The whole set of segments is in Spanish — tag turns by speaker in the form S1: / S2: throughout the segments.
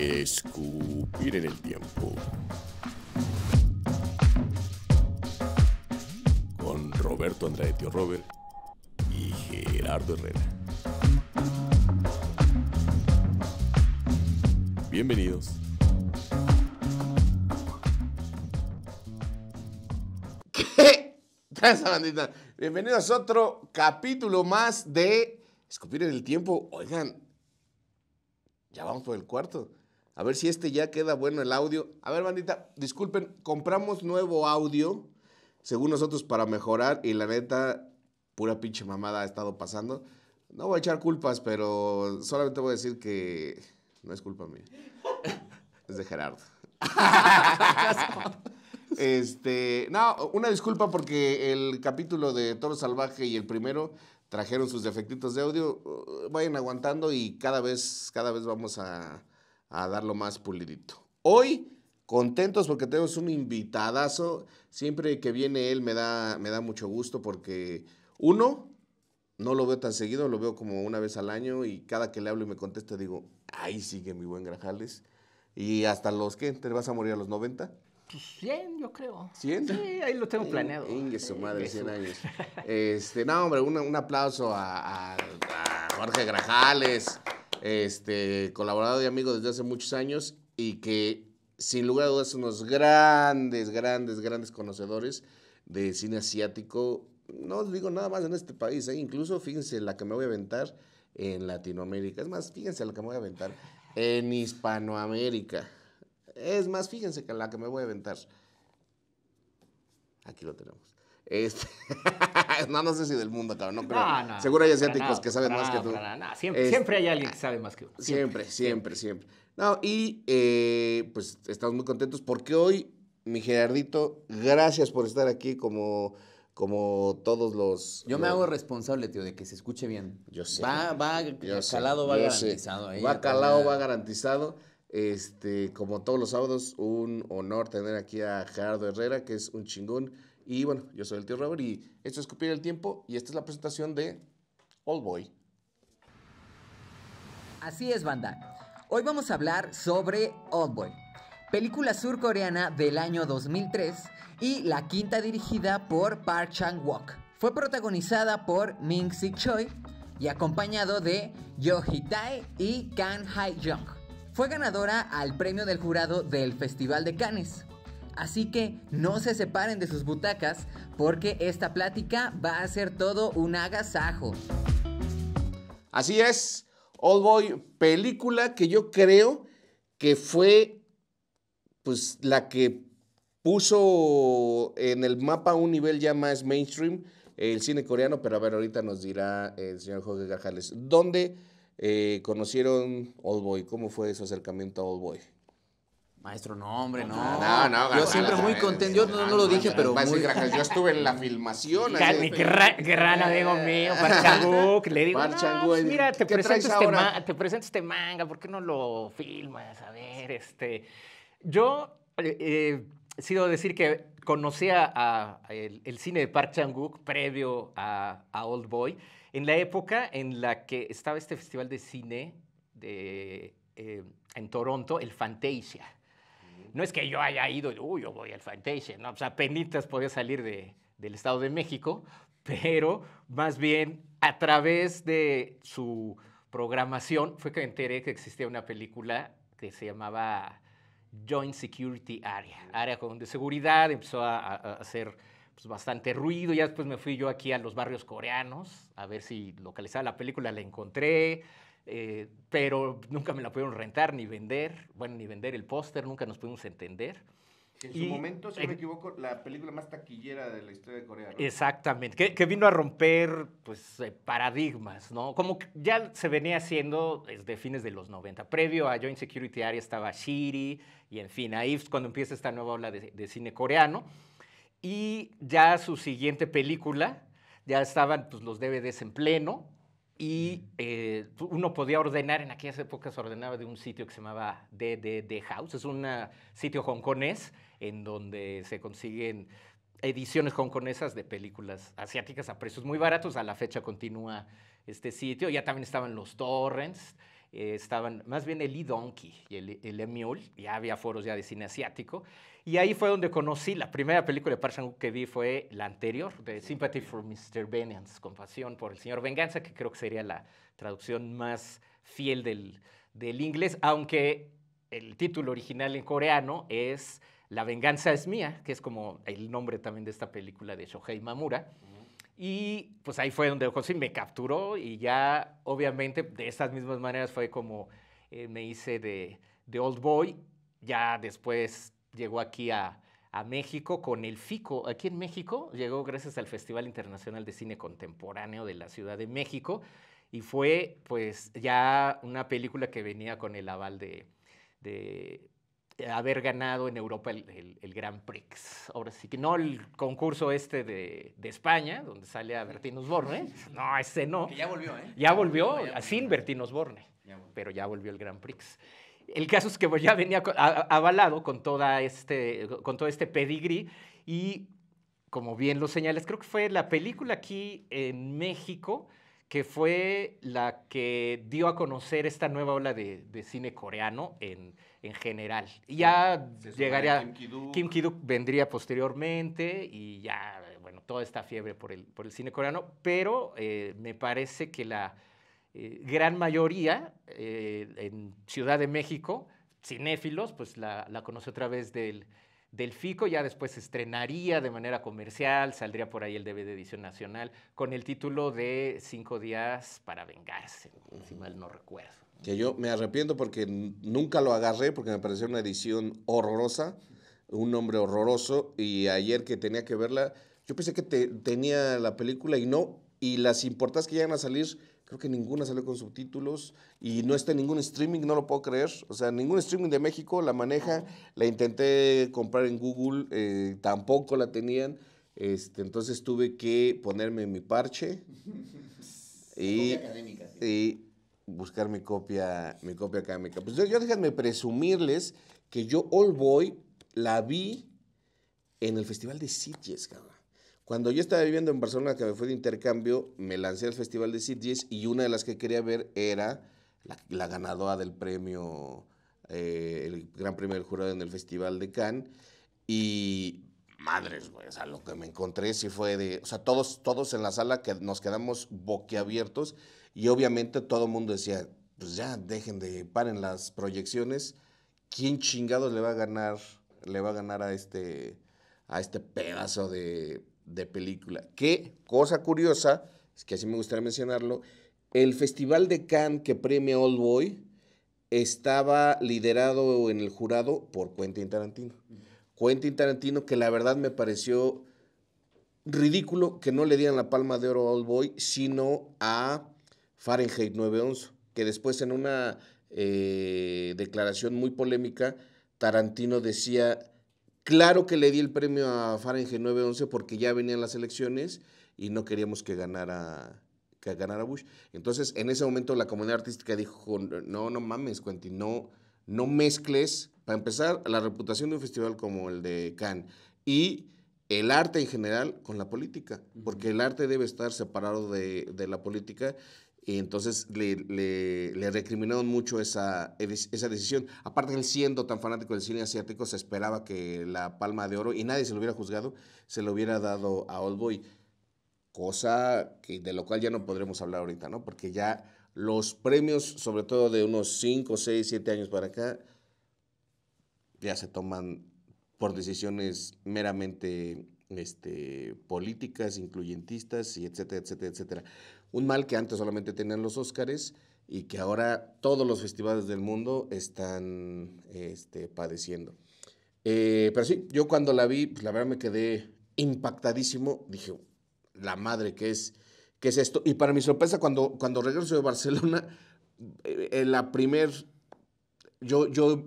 S1: Escupir en el tiempo. Con Roberto Andrade Tío Robert y Gerardo Herrera. Bienvenidos. ¿Qué? Esa bandita. Bienvenidos a otro capítulo más de Escupir en el tiempo. Oigan, ya vamos por el cuarto. A ver si este ya queda bueno el audio. A ver, bandita, disculpen, compramos nuevo audio, según nosotros, para mejorar. Y la neta, pura pinche mamada ha estado pasando. No voy a echar culpas, pero solamente voy a decir que no es culpa mía. Es de Gerardo. este, no, una disculpa porque el capítulo de Toro Salvaje y el primero trajeron sus defectitos de audio. Vayan aguantando y cada vez, cada vez vamos a, a darlo más pulidito. Hoy, contentos porque tenemos un invitadazo. Siempre que viene él me da, me da mucho gusto porque uno, no lo veo tan seguido, lo veo como una vez al año y cada que le hablo y me contesta digo, ahí sigue mi buen Grajales. Y hasta los ¿qué? ¿te vas a morir a los 90?
S2: 100, pues, yo creo.
S1: ¿100? Sí, ahí lo tengo planeado. Ingue su madre, 100 años. Este, no, hombre, un, un aplauso a, a Jorge Grajales este, colaborador y amigo desde hace muchos años y que sin lugar a dudas unos grandes, grandes, grandes conocedores de cine asiático. No digo nada más en este país, ¿eh? incluso fíjense la que me voy a aventar en Latinoamérica. Es más, fíjense la que me voy a aventar en Hispanoamérica. Es más, fíjense que la que me voy a aventar. Aquí lo tenemos. Este... nada más sé si del mundo, cabrón, no creo. Seguro hay asiáticos que saben más que tú. Siempre, siempre,
S2: hay alguien que sabe más que uno.
S1: Siempre, siempre, siempre. No, y eh, pues estamos muy contentos porque hoy, mi Gerardito, gracias por estar aquí como como todos los... Yo me hago
S3: responsable, tío, de que se escuche bien. Yo sé. Va, va calado, va garantizado. Ahí va calado, va
S1: garantizado. Este, como todos los sábados, un honor tener aquí a Gerardo Herrera, que es un chingón y bueno, yo soy el tío Robert y esto es Cupir el Tiempo y esta es la presentación de Old Boy. Así es,
S3: banda. Hoy vamos a
S1: hablar sobre Old Boy,
S3: película surcoreana del año 2003 y la quinta dirigida por Park Chang-wook. Fue protagonizada por Ming Sik Choi y acompañado de Yo Tae y Kang Hai-jung. Fue ganadora al premio del jurado del Festival de Cannes Así que no se separen de sus butacas porque esta plática va a ser todo un agasajo.
S1: Así es, Old Boy, película que yo creo que fue pues la que puso en el mapa un nivel ya más mainstream el cine coreano, pero a ver, ahorita nos dirá el señor Jorge Gajales, ¿dónde eh, conocieron Old Boy? ¿Cómo fue su acercamiento a Old Boy? Maestro,
S3: no, hombre, no. No, no, Yo siempre muy eh, contento. Yo no, lo dije, pero. Muy... Yo estuve en la filmación. Qué, ra amigo mío. wook le digo.
S2: Pues mira, este te presento, este manga, ¿por qué no lo filmas? A ver, este. Yo. he eh, eh, sido decir que conocía a, el, cine de Park previo a, Old Boy, en la época en la que estaba este festival de cine de, en Toronto, el Fantasia. No es que yo haya ido, uy, yo voy al Fantasia, ¿no? o sea, penitas podía salir del Estado de México, pero más bien a través de su programación fue que me enteré que existía una película que se llamaba Joint Security Area, área de seguridad, empezó a, hacer pues, bastante ruido, ya después me fui yo aquí a los barrios coreanos a ver si localizaba la película, la encontré, eh, pero nunca me la pudieron rentar ni vender, bueno, ni vender el póster, nunca nos pudimos entender. En su momento, si no me
S1: equivoco, la película más taquillera de la historia de Corea.
S2: Exactamente, que, que, vino a romper pues, eh, paradigmas, ¿no? Como ya se venía haciendo desde fines de los 90. Previo a Joint Security Area estaba Shiri, y en fin, ahí cuando empieza esta nueva ola de, de cine coreano. Y ya su siguiente película, ya estaban pues, los DVDs en pleno, y eh, uno podía ordenar, en aquellas épocas ordenaba de un sitio que se llamaba DDD House, es un sitio hongkonés en donde se consiguen ediciones hongkonesas de películas asiáticas a precios muy baratos. A la fecha continúa este sitio, ya también estaban los torrents. Eh, estaban, más bien el E-Donkey y el, el E-Mule, ya había foros ya de cine asiático, y ahí fue donde conocí, la primera película de Park que vi fue la anterior, de Sympathy for Mr. Vengeance, Compasión por el Señor Venganza, que creo que sería la traducción más fiel del, del inglés, aunque el título original en coreano es La venganza es mía, que es como el nombre también de esta película de Shohei Mamura. Y pues ahí fue donde José me capturó y ya obviamente de estas mismas maneras fue como eh, me hice de, Old Boy. Ya después llegó aquí a, México con el FICO. Aquí en México llegó gracias al Festival Internacional de Cine Contemporáneo de la Ciudad de México y fue pues ya una película que venía con el aval de eh, haber ganado en Europa el, el, Grand Prix. Ahora sí que no el concurso este de, España, donde sale a Bertín Osborne. No, ese no. Que ya volvió, ¿eh? Ya volvió, sin Bertín Osborne. pero ya volvió el Gran Prix. El caso es que pues, ya venía avalado con, toda este, con todo este pedigrí y, como bien lo señalas, creo que fue la película aquí en México que fue la que dio a conocer esta nueva ola de, cine coreano en, general. Y ya llegaría Kim Ki-duk. vendría posteriormente y ya, bueno, toda esta fiebre por el, por el cine coreano, pero eh, me parece que la eh, gran mayoría eh, en Ciudad de México, cinéfilos, pues la, la conoce a través del del FICO, ya después se estrenaría de manera comercial, saldría por ahí el DVD de edición nacional con el título de Cinco días para vengarse, si mal
S1: no recuerdo. Que yo me arrepiento porque nunca lo agarré porque me pareció una edición horrorosa, un nombre horroroso y ayer que tenía que verla, yo pensé que tenía la película y no, y las importas que llegan a salir Creo que ninguna salió con subtítulos y no está en ningún streaming, no lo puedo creer. O sea, ningún streaming de México la maneja. La intenté comprar en Google, eh, tampoco la tenían. Este, entonces tuve que ponerme mi parche y, buscar mi copia, mi copia académica. Pues yo, yo déjenme presumirles que yo All Boy la vi en el Festival de Sitges, cabrón. Cuando yo estaba viviendo en Barcelona, que me fue de intercambio, me lancé al Festival de Sitges y una de las que quería ver era la, ganadora del premio, eh, el Gran Premio del Jurado en el Festival de Cannes. Y madres, güey, o lo que me encontré sí fue de, o sea, todos, todos en la sala que nos quedamos boquiabiertos y obviamente todo el mundo decía, pues ya dejen de, paren las proyecciones, ¿quién chingados le va a ganar, le va a ganar a este, a este pedazo de de película. Que, cosa curiosa, es que así me gustaría mencionarlo, el Festival de Cannes que premia Old Boy estaba liderado en el jurado por Quentin Tarantino. Quentin Tarantino, que la verdad me pareció ridículo que no le dieran la palma de oro a Old Boy, sino a Fahrenheit 911, que después en una eh, declaración muy polémica, Tarantino decía Claro que le di el premio a Fahrenheit 911 porque ya venían las elecciones y no queríamos que ganara que ganara Bush. Entonces, en ese momento la comunidad artística dijo, "No, no mames, Quentin, no no mezcles para empezar la reputación de un festival como el de Cannes y el arte en general con la política, porque el arte debe estar separado de, de la política y entonces le, le, recriminaron mucho e, esa, decisión. Aparte, él siendo tan fanático del cine asiático, se esperaba que la palma de oro, y nadie se lo hubiera juzgado, se lo hubiera dado a Oldboy. Cosa que, de lo cual ya no podremos hablar ahorita, ¿no? Porque ya los premios, sobre todo de unos 5, 6, 7 años para acá, ya se toman por decisiones meramente este, políticas, incluyentistas y etcétera, etcétera, etcétera. Un mal que antes solamente tenían los Óscares y que ahora todos los festivales del mundo están este, padeciendo. Eh, pero sí, yo cuando la vi, pues la verdad me quedé impactadísimo. Dije, la madre que es, ¿qué es esto? Y para mi sorpresa, cuando, cuando regreso de Barcelona, eh, en la primer, yo, yo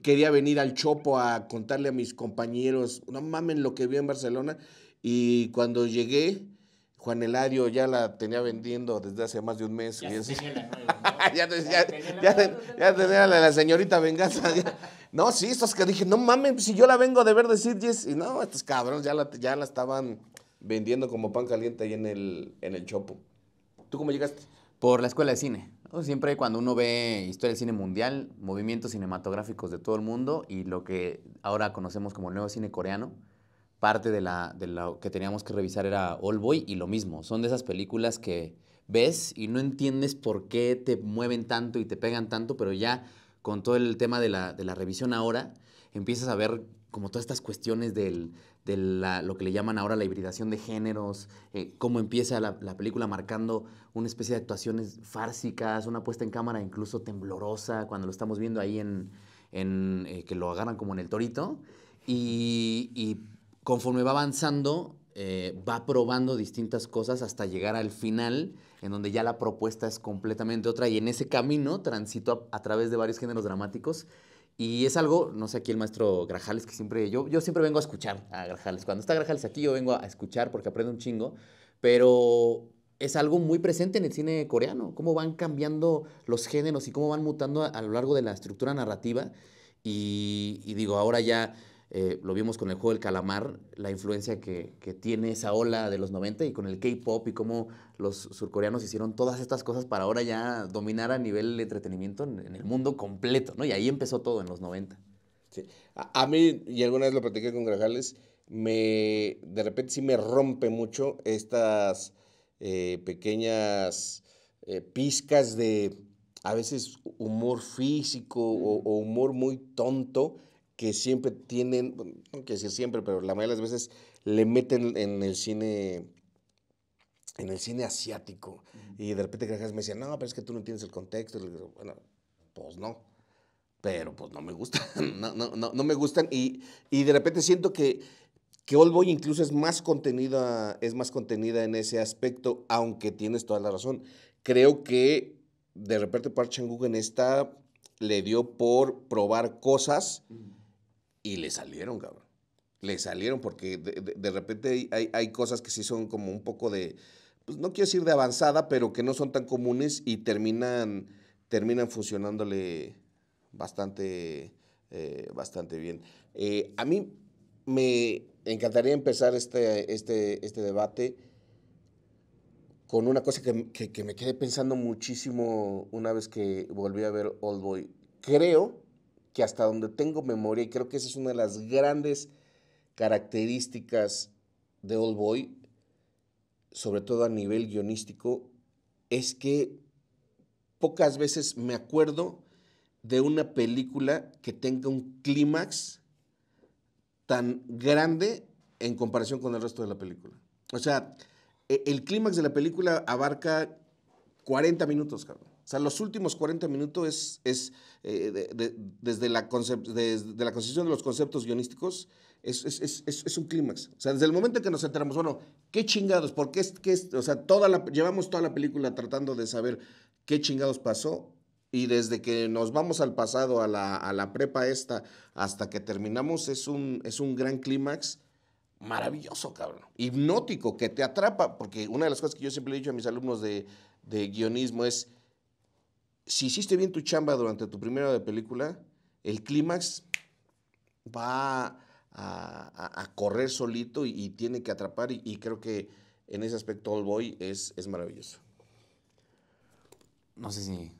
S1: quería venir al Chopo a contarle a mis compañeros, no mamen lo que vi en Barcelona. Y cuando llegué, Juan Elario ya la tenía vendiendo desde hace más de un mes. Ya tenía la señorita venganza. no, sí, estos que dije, no mames, si yo la vengo de ver de yes. Y no, estos cabrones ya la, ya la estaban vendiendo como pan caliente ahí en el, en el Chopo. ¿Tú cómo llegaste? Por la escuela de cine.
S3: Siempre cuando uno ve historia del cine mundial, movimientos cinematográficos de todo el mundo y lo que ahora conocemos como el nuevo cine coreano, parte de la, de que teníamos que revisar era All Boy y lo mismo. Son de esas películas que ves y no entiendes por qué te mueven tanto y te pegan tanto, pero ya con todo el tema de la, revisión ahora, empiezas a ver como todas estas cuestiones del, de lo que le llaman ahora la hibridación de géneros, eh, cómo empieza la, película marcando una especie de actuaciones fársicas, una puesta en cámara incluso temblorosa, cuando lo estamos viendo ahí en, eh, que lo agarran como en el torito, y conforme va avanzando, eh, va probando distintas cosas hasta llegar al final, en donde ya la propuesta es completamente otra. Y en ese camino transito a, través de varios géneros dramáticos. Y es algo, no sé, aquí el maestro Grajales, que siempre, yo, yo siempre vengo a escuchar a Grajales. Cuando está Grajales aquí, yo vengo a escuchar porque aprendo un chingo. Pero es algo muy presente en el cine coreano, cómo van cambiando los géneros y cómo van mutando a, lo largo de la estructura narrativa. y digo, ahora ya eh, lo vimos con el juego del calamar, la influencia que, tiene esa ola de los 90 y con el K-pop y cómo los surcoreanos hicieron todas estas cosas para ahora ya dominar a
S1: nivel de entretenimiento en, el mundo completo, Y ahí empezó todo en los 90. Sí. A, mí, y alguna vez lo platiqué con Grajales, me, de repente sí me rompe mucho estas eh, pequeñas eh, pizcas de a veces humor físico o humor muy tonto que siempre tienen, no quiero decir siempre, pero la mayoría de las veces le meten en el cine en el cine asiático. Y de repente me decía, no, pero es que tú no tienes el contexto. bueno, pues no. Pero pues no me gustan, no, no, no, me gustan. Y, y, de repente siento que, que Boy incluso es más, contenida, es más contenida en ese aspecto, aunque tienes toda la razón. Creo que de repente Park Chang-wook en esta le dio por probar cosas. Y le salieron, cabrón. Le salieron porque de, repente hay, cosas que sí son como un poco de, pues, no quiero decir de avanzada, pero que no son tan comunes y terminan, terminan funcionándole bastante, eh, bastante bien. Eh, a mí me encantaría empezar este, este, este debate con una cosa que, que, me quedé pensando muchísimo una vez que volví a ver Old Boy. Creo que hasta donde tengo memoria, y creo que esa es una de las grandes características de Old Boy, sobre todo a nivel guionístico, es que pocas veces me acuerdo de una película que tenga un clímax tan grande en comparación con el resto de la película. O sea, e, el clímax de la película abarca 40 minutos, cabrón. O sea, los últimos 40 minutos es, es eh, desde, la la concepción de los conceptos guionísticos, es, un clímax. O sea, desde el momento en que nos enteramos, bueno, qué chingados, porque es, o sea, toda la, llevamos toda la película tratando de saber qué chingados pasó y desde que nos vamos al pasado, a la, prepa esta, hasta que terminamos, es un, es un gran clímax maravilloso, cabrón. Hipnótico, que te atrapa, porque una de las cosas que yo siempre he dicho a mis alumnos de, de guionismo es si hiciste bien tu chamba durante tu primera de película, el clímax va a, correr solito y, tiene que atrapar y, creo que en ese aspecto All Boy es, maravilloso.
S3: No sé si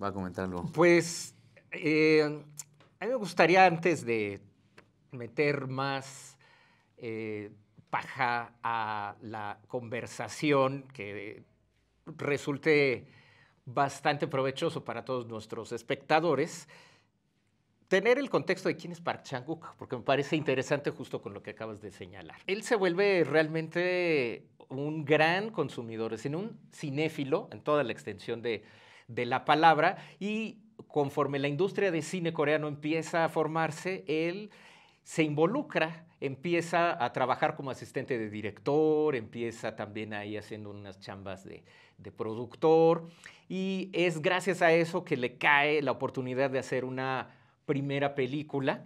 S3: va a comentarlo.
S1: Pues eh, a mí me gustaría antes de
S2: meter más eh, paja a la conversación que resulte bastante provechoso para todos nuestros espectadores tener el contexto de quién es Park Chang-wook, porque me parece interesante justo con lo que acabas de señalar. Él se vuelve realmente un gran consumidor, es un cinéfilo en toda la extensión de, de la palabra y conforme la industria de cine coreano empieza a formarse, él se involucra, empieza a trabajar como asistente de director, empieza también ahí haciendo unas chambas de, de productor, y es gracias a eso que le cae la oportunidad de hacer una primera película,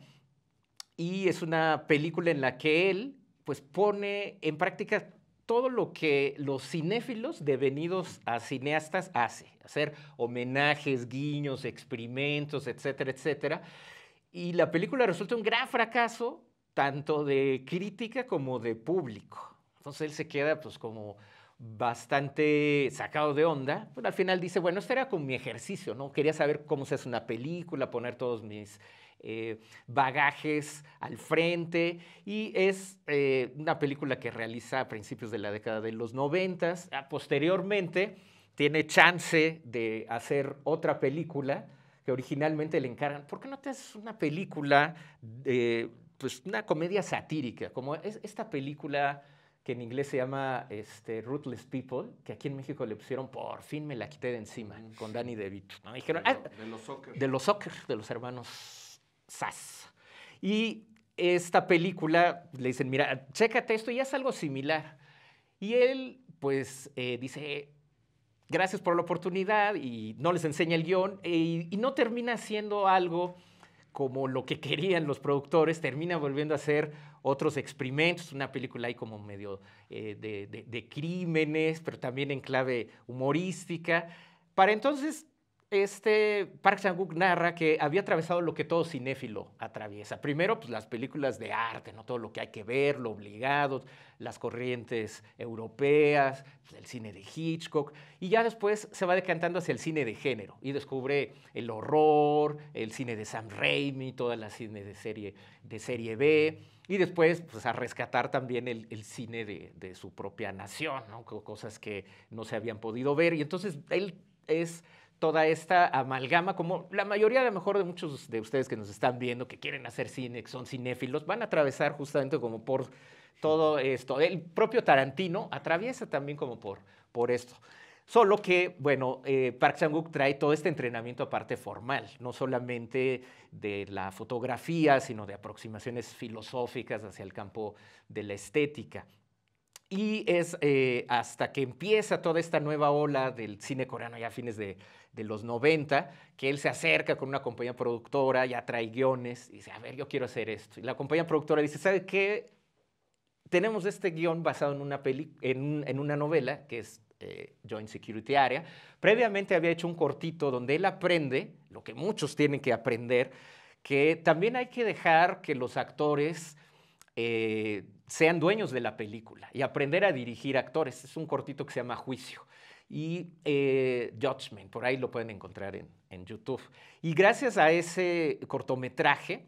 S2: y es una película en la que él pues pone en práctica todo lo que los cinéfilos devenidos a cineastas hace, hacer homenajes, guiños, experimentos, etcétera, etcétera. Y la película resulta un gran fracaso, tanto de crítica como de público. Entonces él se queda pues como bastante sacado de onda, pero pues, al final dice, bueno, esto era con mi ejercicio, ¿no? Quería saber cómo se hace una película, poner todos mis eh, bagajes al frente, y es eh, una película que realiza a principios de la década de los noventas, ah, posteriormente tiene chance de hacer otra película que originalmente le encargan, ¿por qué no te haces una película, pues una comedia satírica, como es esta película que en inglés se llama este, Ruthless People, que aquí en México le pusieron por fin me la quité de encima mm, con Danny DeVito. Dijeron, ah, de, los soccer. De los soccer, de los hermanos Sass. Y esta película le dicen, mira, chécate esto y haz algo similar. Y él, pues, eh, dice, gracias por la oportunidad y no les enseña el guión y, e, y no termina haciendo algo como lo que querían los productores, termina volviendo a ser otros experimentos, una película ahí como medio eh, de, crímenes, pero también en clave humorística. Para entonces este Park Chan-wook narra que había atravesado lo que todo cinéfilo atraviesa. Primero, pues las películas de arte, ¿no? Todo lo que hay que ver, lo obligado, las corrientes europeas, pues, el cine de Hitchcock. Y ya después se va decantando hacia el cine de género y descubre el horror, el cine de Sam Raimi, todas las cine de serie, de serie B y después pues, a rescatar también el, cine de, su propia nación, ¿no? cosas que no se habían podido ver. Y entonces él es toda esta amalgama, como la mayoría a lo mejor de muchos de ustedes que nos están viendo, que quieren hacer cine, que son cinéfilos, van a atravesar justamente como por todo esto. El propio Tarantino atraviesa también como por, por esto. Solo que, bueno, eh, Park Sang-wook trae todo este entrenamiento aparte formal, no solamente de la fotografía, sino de aproximaciones filosóficas hacia el campo de la estética. Y es eh, hasta que empieza toda esta nueva ola del cine coreano, ya a fines de, los 90, que él se acerca con una compañía productora, ya trae guiones, y dice, a ver, yo quiero hacer esto. Y la compañía productora dice, ¿sabe qué? Tenemos este guión basado en una, peli en una novela, que es eh, joint Security Area. Previamente había hecho un cortito donde él aprende, lo que muchos tienen que aprender, que también hay que dejar que los actores eh, sean dueños de la película y aprender a dirigir actores. Es un cortito que se llama Juicio y eh, Judgment, por ahí lo pueden encontrar en YouTube. Y gracias a ese cortometraje,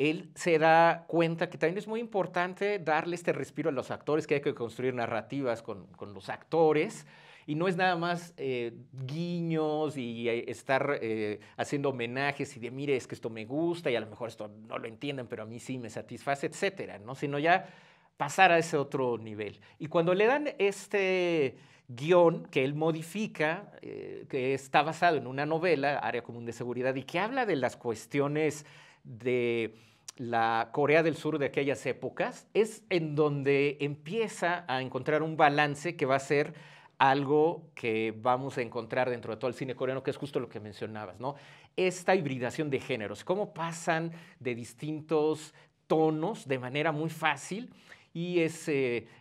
S2: él se da cuenta que también es muy importante darle este respiro a los actores, que hay que construir narrativas con, los actores. Y no es nada más eh, guiños y eh, estar eh, haciendo homenajes y de, mire, es que esto me gusta y a lo mejor esto no lo entienden, pero a mí sí me satisface, etcétera, ¿no? Sino ya pasar a ese otro nivel. Y cuando le dan este guión que él modifica, que está basado en una novela, Área Común de Seguridad, y que habla de las cuestiones de la Corea del Sur de aquellas épocas, es en donde empieza a encontrar un balance que va a ser algo que vamos a encontrar dentro de todo el cine coreano, que es justo lo que mencionabas, ¿no? Esta hibridación de géneros, cómo pasan de distintos tonos de manera muy fácil y es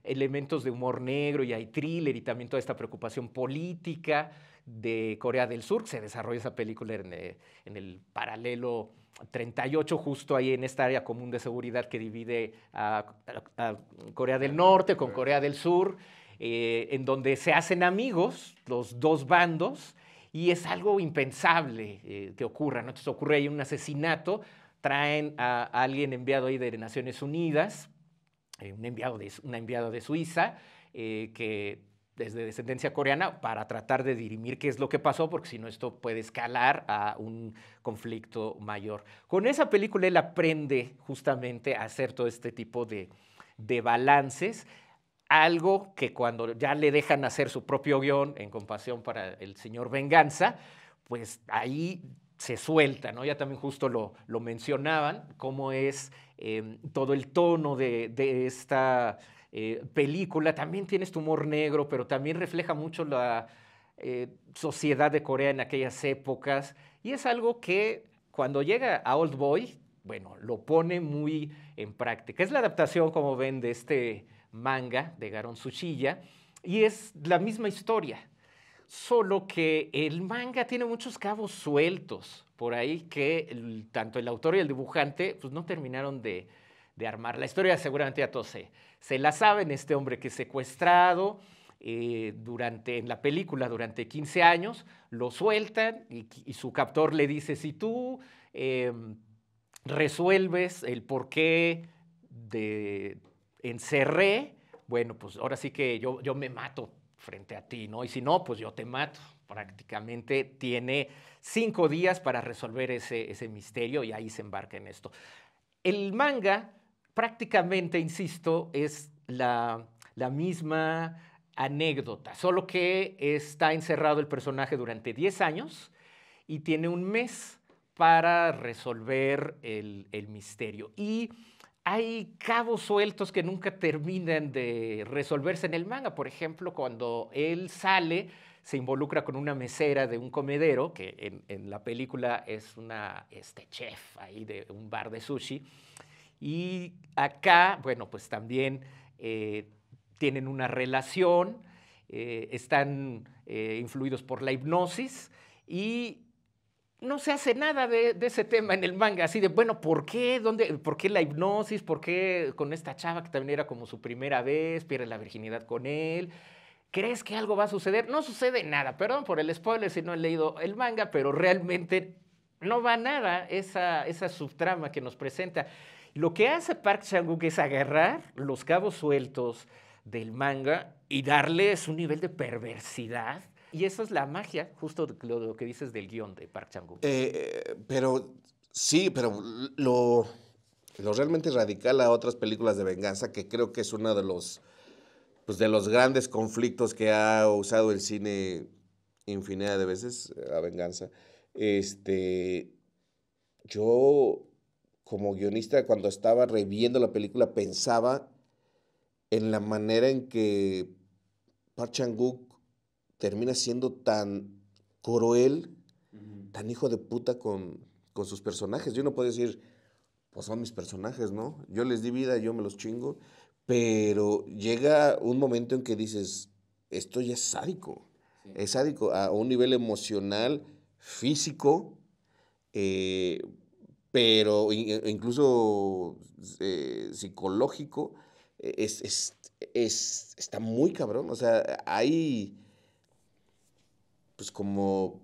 S2: elementos de humor negro y hay thriller y también toda esta preocupación política de Corea del Sur, se desarrolla esa película en, eh, en el paralelo 38 justo ahí en esta área común de seguridad que divide a, Corea del Norte con Corea del Sur, eh, en donde se hacen amigos los dos bandos y es algo impensable eh, que ocurra. ¿no? Entonces ocurre ahí un asesinato, traen a, alguien enviado ahí de Naciones Unidas, eh, un enviado de, una enviada de Suiza, que desde descendencia coreana para tratar de dirimir qué es lo que pasó, porque si no esto puede escalar a un conflicto mayor. Con esa película él aprende justamente a hacer todo este tipo de, balances, algo que cuando ya le dejan hacer su propio guión en compasión para el señor Venganza, pues ahí se suelta, ¿no? Ya también justo lo, lo mencionaban, cómo es em, todo el tono de, de esta eh, película, también tienes tumor humor negro, pero también refleja mucho la eh, sociedad de Corea en aquellas épocas. Y es algo que cuando llega a Old Boy, bueno, lo pone muy en práctica. Es la adaptación, como ven, de este manga de Garon Tsuchiya y es la misma historia, solo que el manga tiene muchos cabos sueltos por ahí que tanto el autor y el dibujante pues, no terminaron de de armar. La historia seguramente a todos se, la saben, este hombre que es secuestrado eh, durante, en la película durante 15 años, lo sueltan y, su captor le dice, si tú em, resuelves el porqué de encerré, bueno, pues ahora sí que yo, yo me mato frente a ti, ¿no? Y si no, pues yo te mato. Prácticamente tiene cinco días para resolver ese, ese misterio y ahí se embarca en esto. El manga prácticamente, insisto, es la, misma anécdota, solo que está encerrado el personaje durante 10 años y tiene un mes para resolver el, misterio. Y hay cabos sueltos que nunca terminan de resolverse en el manga. Por ejemplo, cuando él sale, se involucra con una mesera de un comedero, que en, la película es una este, chef ahí de un bar de sushi, y acá, bueno, pues también eh, tienen una relación, eh, están eh, influidos por la hipnosis y no se hace nada de, ese tema en el manga, así de, bueno, ¿por qué? ¿Dónde, ¿Por qué la hipnosis? ¿Por qué con esta chava que también era como su primera vez, pierde la virginidad con él? ¿Crees que algo va a suceder? No sucede nada, perdón por el spoiler si no he leído el manga, pero realmente no va nada esa, esa subtrama que nos presenta. Lo que hace Park chang wook es agarrar los cabos sueltos del manga y darles un nivel de perversidad. Y esa es la magia, justo lo, que dices del guión de Park chang wook
S1: eh, pero sí, pero lo, lo realmente radical a otras películas de venganza, que creo que es uno de los, pues, de los grandes conflictos que ha usado el cine infinidad de veces, eh, la venganza. Este, yo como guionista, cuando estaba reviendo la película, pensaba en la manera en que Park Chang-wook termina siendo tan cruel, tan hijo de puta con, sus personajes. Yo no puedo decir, pues son mis personajes, ¿no? Yo les di vida, yo me los chingo. Pero llega un momento en que dices, esto ya es sádico. Es sádico a un nivel emocional, físico, eh, pero incluso eh, psicológico, eh, está muy cabrón. O sea, hay, pues como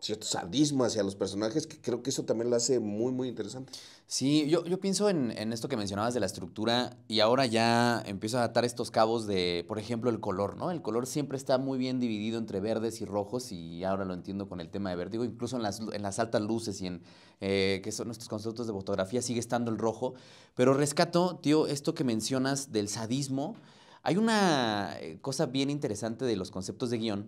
S1: cierto sadismo hacia los personajes que creo que eso también lo hace muy, muy interesante.
S3: Sí, yo, pienso en, esto que mencionabas de la estructura y ahora ya empiezo a atar estos cabos de, por ejemplo, el color, ¿no? El color siempre está muy bien dividido entre verdes y rojos y ahora lo entiendo con el tema de vértigo, incluso en las, altas luces y en eh, que son nuestros conceptos de fotografía sigue estando el rojo, pero rescato, tío, esto que mencionas del sadismo. Hay una eh, cosa bien interesante de los conceptos de guión,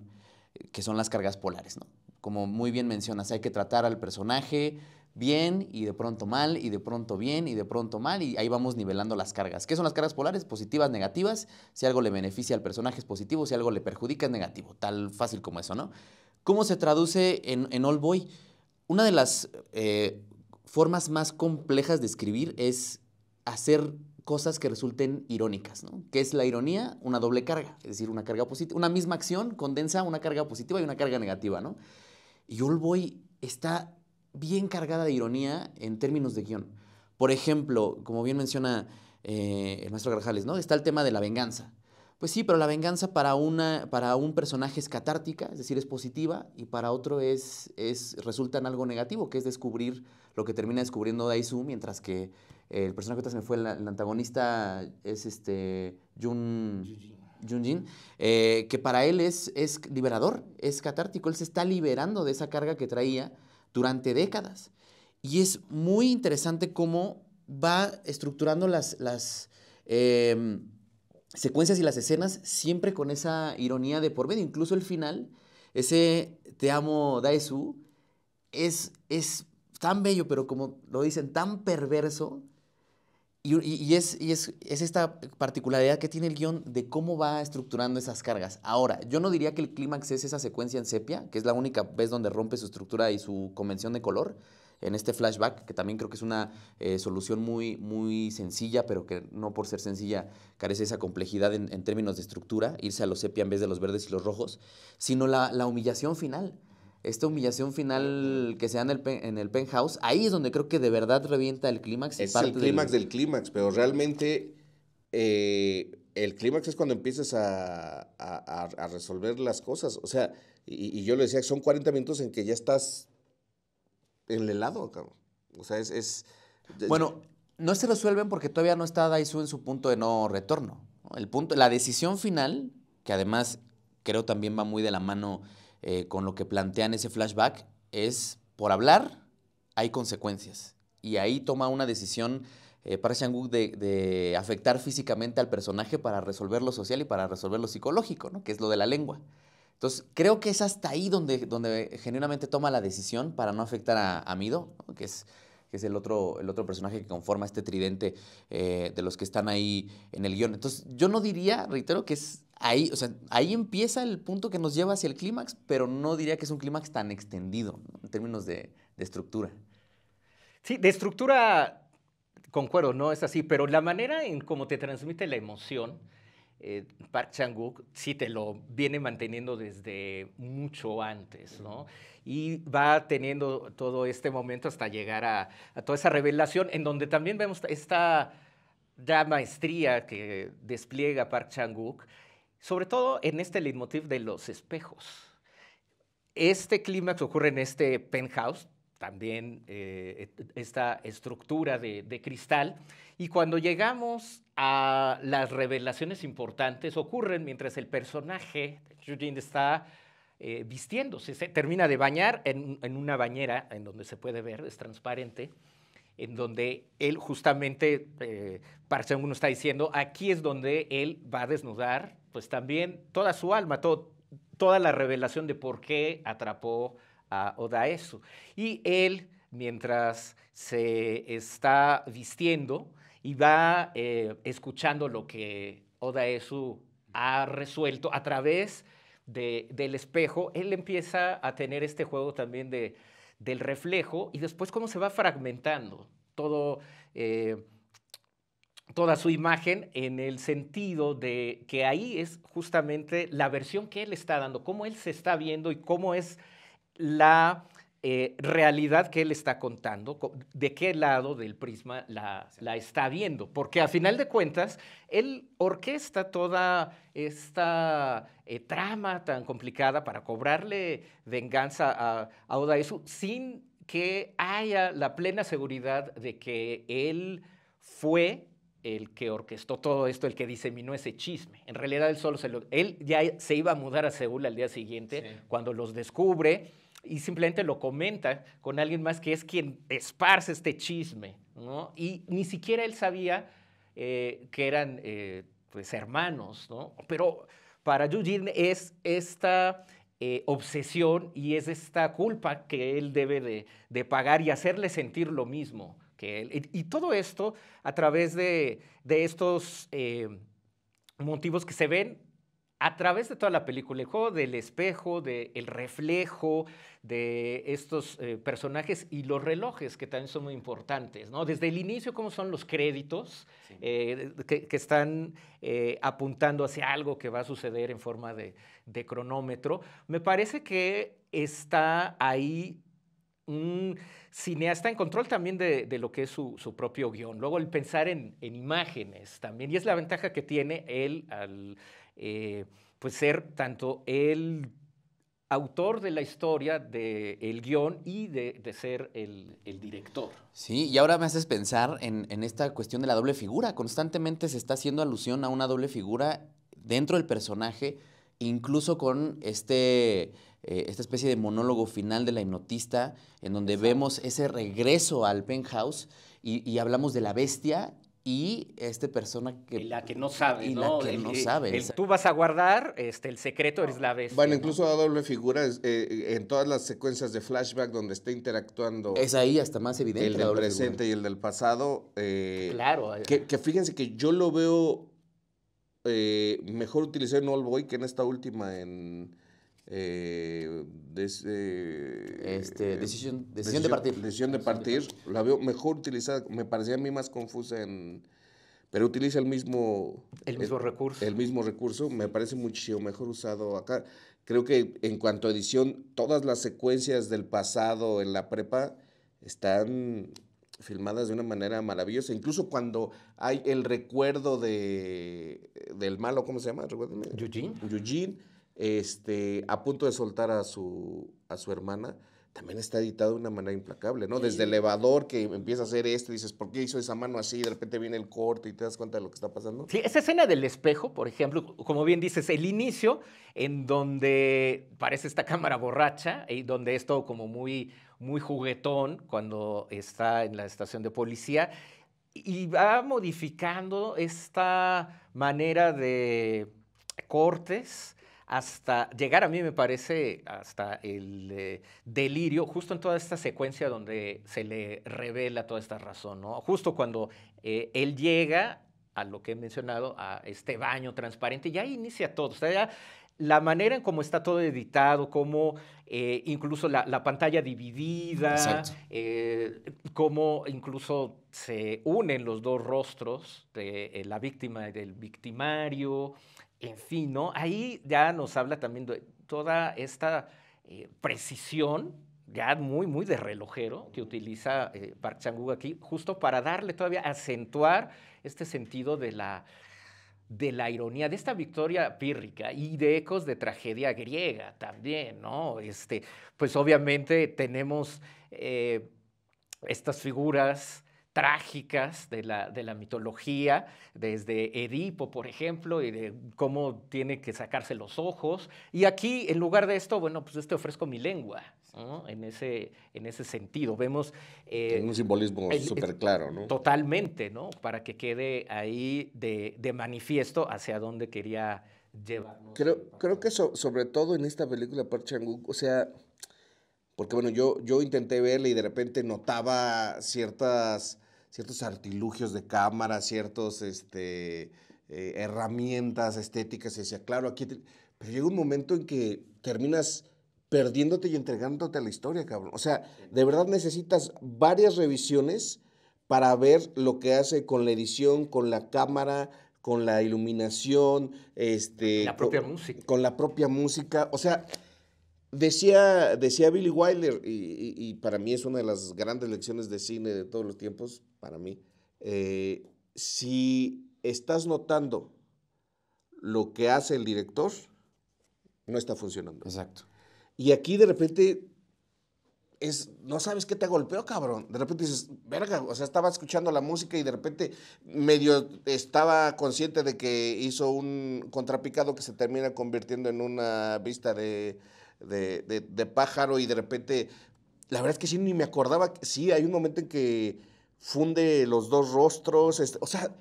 S3: eh, que son las cargas polares, ¿no? Como muy bien mencionas, hay que tratar al personaje bien y de pronto mal y de pronto bien y de pronto mal y ahí vamos nivelando las cargas. ¿Qué son las cargas polares? Positivas, negativas. Si algo le beneficia al personaje es positivo, si algo le perjudica es negativo. Tal fácil como eso, ¿no? ¿Cómo se traduce en, en All Boy? Una de las eh, formas más complejas de escribir es hacer cosas que resulten irónicas, ¿no? ¿Qué es la ironía? Una doble carga, es decir, una carga positiva, una misma acción condensa una carga positiva y una carga negativa, ¿no? Y All Boy está bien cargada de ironía en términos de guión. Por ejemplo, como bien menciona eh, el maestro Garjales, ¿no? Está el tema de la venganza. Pues sí, pero la venganza para, una, para un personaje es catártica, es decir, es positiva, y para otro es, es, resulta en algo negativo, que es descubrir lo que termina descubriendo Daisu, mientras que el personaje que se me fue, el, antagonista es este Jun, Junjin, eh, que para él es, es liberador, es catártico, él se está liberando de esa carga que traía durante décadas. Y es muy interesante cómo va estructurando las, las em, secuencias y las escenas siempre con esa ironía de por medio. Incluso el final, ese Te amo Daesu, es, es tan bello, pero como lo dicen, tan perverso y, es, es, esta particularidad que tiene el guión de cómo va estructurando esas cargas. Ahora, yo no diría que el clímax es esa secuencia en sepia, que es la única vez donde rompe su estructura y su convención de color, en este flashback, que también creo que es una eh, solución muy, muy sencilla, pero que no por ser sencilla carece esa complejidad en, términos de estructura, irse a los sepia en vez de los verdes y los rojos, sino la, la humillación final esta humillación final que se da en el, penthouse, ahí es donde creo que de verdad revienta el clímax. Es el clímax del,
S1: clímax, pero realmente eh, el clímax es cuando empiezas a, resolver las cosas. O sea, y, yo le decía, que son 40 minutos en que ya estás en el helado, O sea, es... bueno,
S3: no se resuelven porque todavía no está Daisu en su punto de no retorno. El punto, la decisión final, que además creo también va muy de la mano eh, con lo que plantean ese flashback es, por hablar hay consecuencias. Y ahí toma una decisión eh, para de, afectar físicamente al personaje para resolver lo social y para resolver lo psicológico, ¿no? que es lo de la lengua. Entonces, creo que es hasta ahí donde, donde genuinamente toma la decisión para no afectar a, Amido, Mido, que es que es el otro, el otro personaje que conforma este tridente eh, de los que están ahí en el guión. Entonces, yo no diría, reitero, que es Ahí, o sea, ahí empieza el punto que nos lleva hacia el clímax, pero no diría que es un clímax
S2: tan extendido
S3: en términos de, estructura.
S2: Sí, de estructura concuerdo, no es así, pero la manera en cómo te transmite la emoción, eh, Park Chang-wook sí te lo viene manteniendo desde mucho antes, ¿no? Y va teniendo todo este momento hasta llegar a, toda esa revelación, en donde también vemos esta maestría que despliega Park Chang-wook sobre todo en este leitmotiv de los espejos. Este clímax ocurre en este penthouse, también eh, esta estructura de, cristal. Y cuando llegamos a las revelaciones importantes, ocurren mientras el personaje, Eugene, está eh, vistiéndose, se termina de bañar en, una bañera, en donde se puede ver, es transparente, en donde él justamente, eh, parece que uno está diciendo, aquí es donde él va a desnudar pues también toda su alma, toda la revelación de por qué atrapó a Odaesu. Y él, mientras se está vistiendo y va eh, escuchando lo que Odaesu ha resuelto a través del espejo, él empieza a tener este juego también de, del reflejo y después cómo se va fragmentando todo. Eh, toda su imagen en el sentido de que ahí es justamente la versión que él está dando, cómo él se está viendo y cómo es la eh, realidad que él está contando, de qué lado del prisma la, está viendo. Porque a final de cuentas, él orquesta toda esta eh, trama tan complicada para cobrarle venganza a, a Odaesu sin que haya la plena seguridad de que él fue el que orquestó todo esto, el que diseminó ese chisme. En realidad él solo Él ya se iba a mudar a Seúl al día siguiente cuando los descubre y simplemente lo comenta con alguien más que es quien esparce este chisme, Y ni siquiera él sabía eh, que eran eh, pues, hermanos, Pero para Yujin es esta... Eh, obsesión y es esta culpa que él debe de pagar y hacerle sentir lo mismo y, todo esto a través de, estos eh, motivos que se ven a través de toda la película, el juego del espejo, del reflejo, de estos eh, personajes y los relojes que también son muy importantes, Desde el inicio, cómo son los créditos eh, que, están apuntando hacia algo que va a suceder en forma de, cronómetro, me parece que está ahí un cineasta en control también de, lo que es su, propio guión. Luego el pensar en, imágenes también, y es la ventaja que tiene él al eh, pues ser tanto el autor de la historia, del guión y de, ser el, director.
S3: Sí, y ahora me haces pensar en, en esta cuestión de la doble figura. Constantemente se está haciendo alusión a una doble figura dentro del personaje incluso con este, eh, esta especie de monólogo final de la hipnotista, en donde vemos ese regreso al penthouse y, hablamos de la bestia y esta persona que... Y la que no sabe, y ¿no? La que no sabe.
S2: tú vas a guardar este, el secreto, eres la bestia. Bueno, incluso
S1: a doble figura eh, en todas las secuencias de flashback donde está interactuando... Es ahí hasta más evidente. El presente y el del pasado. Eh, claro. Que, que, fíjense que yo lo veo eh, mejor utilicé en All Boy que en esta última en... Eh, eh, este, decisión, decisión, de partir. Decisión de partir. La veo mejor utilizada, me parecía a mí más confusa en... Pero utiliza el mismo... El mismo recurso. El mismo recurso, me parece muchísimo mejor usado acá. Creo que en cuanto a edición, todas las secuencias del pasado en la prepa están filmadas de una manera maravillosa. Incluso cuando hay el recuerdo de, eh, del malo, ¿cómo se llama? Eugene. Eugene, este, a punto de soltar a su, a su hermana también está editado de una manera implacable, ¿no? Desde el elevador que empieza a hacer esto, dices, ¿por qué hizo esa mano así? Y de repente viene el corte y te das cuenta de lo que está pasando.
S2: Sí, esa escena del espejo, por ejemplo, como bien dices, el inicio en donde parece esta cámara borracha y donde es todo como muy, muy juguetón cuando está en la estación de policía y va modificando esta manera de cortes hasta llegar a mí me parece hasta el eh, delirio, justo en toda esta secuencia donde se le revela toda esta razón, ¿no? Justo cuando eh, él llega a lo que he mencionado, a este baño transparente, ya inicia todo, o sea, la manera en cómo está todo editado, cómo eh, incluso la, pantalla dividida, cómo incluso se unen los dos rostros de la víctima y del victimario, en fin, Ahí ya nos habla también de toda esta eh, precisión, ya muy, muy de relojero, que utiliza eh, Park aquí, justo para darle todavía, acentuar este sentido de la, de la ironía, de esta victoria pírrica y de ecos de tragedia griega también, ¿no? Este, pues obviamente tenemos eh, estas figuras trágicas de la, de la mitología, desde Edipo, por ejemplo, y de cómo tiene que sacarse los ojos. Y aquí, en lugar de esto, bueno, pues te este, ofrezco mi lengua, ¿no? En ese, en ese sentido. Vemos...
S1: Eh, en un simbolismo súper claro, ¿no?
S2: Totalmente, ¿no? Para que quede ahí de, manifiesto hacia dónde quería
S1: llevarnos. Creo, creo que sobre todo en esta película, Park o sea... Porque bueno, yo, yo intenté verla y de repente notaba ciertas ciertos artilugios de cámara, ciertos este, eh, herramientas estéticas, y decía, claro, aquí... Pero llega un momento en que terminas perdiéndote y entregándote a la historia, cabrón. O sea, de verdad necesitas varias revisiones para ver lo que hace con la edición, con la cámara, con la iluminación, este... La propia música. Con la propia música. O sea, Decía, decía Billy Wilder, y, para mí es una de las grandes lecciones de cine de todos los tiempos, para mí, eh, si estás notando lo que hace el director, no está funcionando. Exacto. Y aquí de repente es, no sabes qué te golpeó, cabrón. De repente dices, verga, o sea, estaba escuchando la música y de repente medio estaba consciente de que hizo un contrapicado que se termina convirtiendo en una vista de de, pájaro y de repente, la verdad es que sí, ni me acordaba, sí, hay un momento en que funde los dos rostros, este, o sea,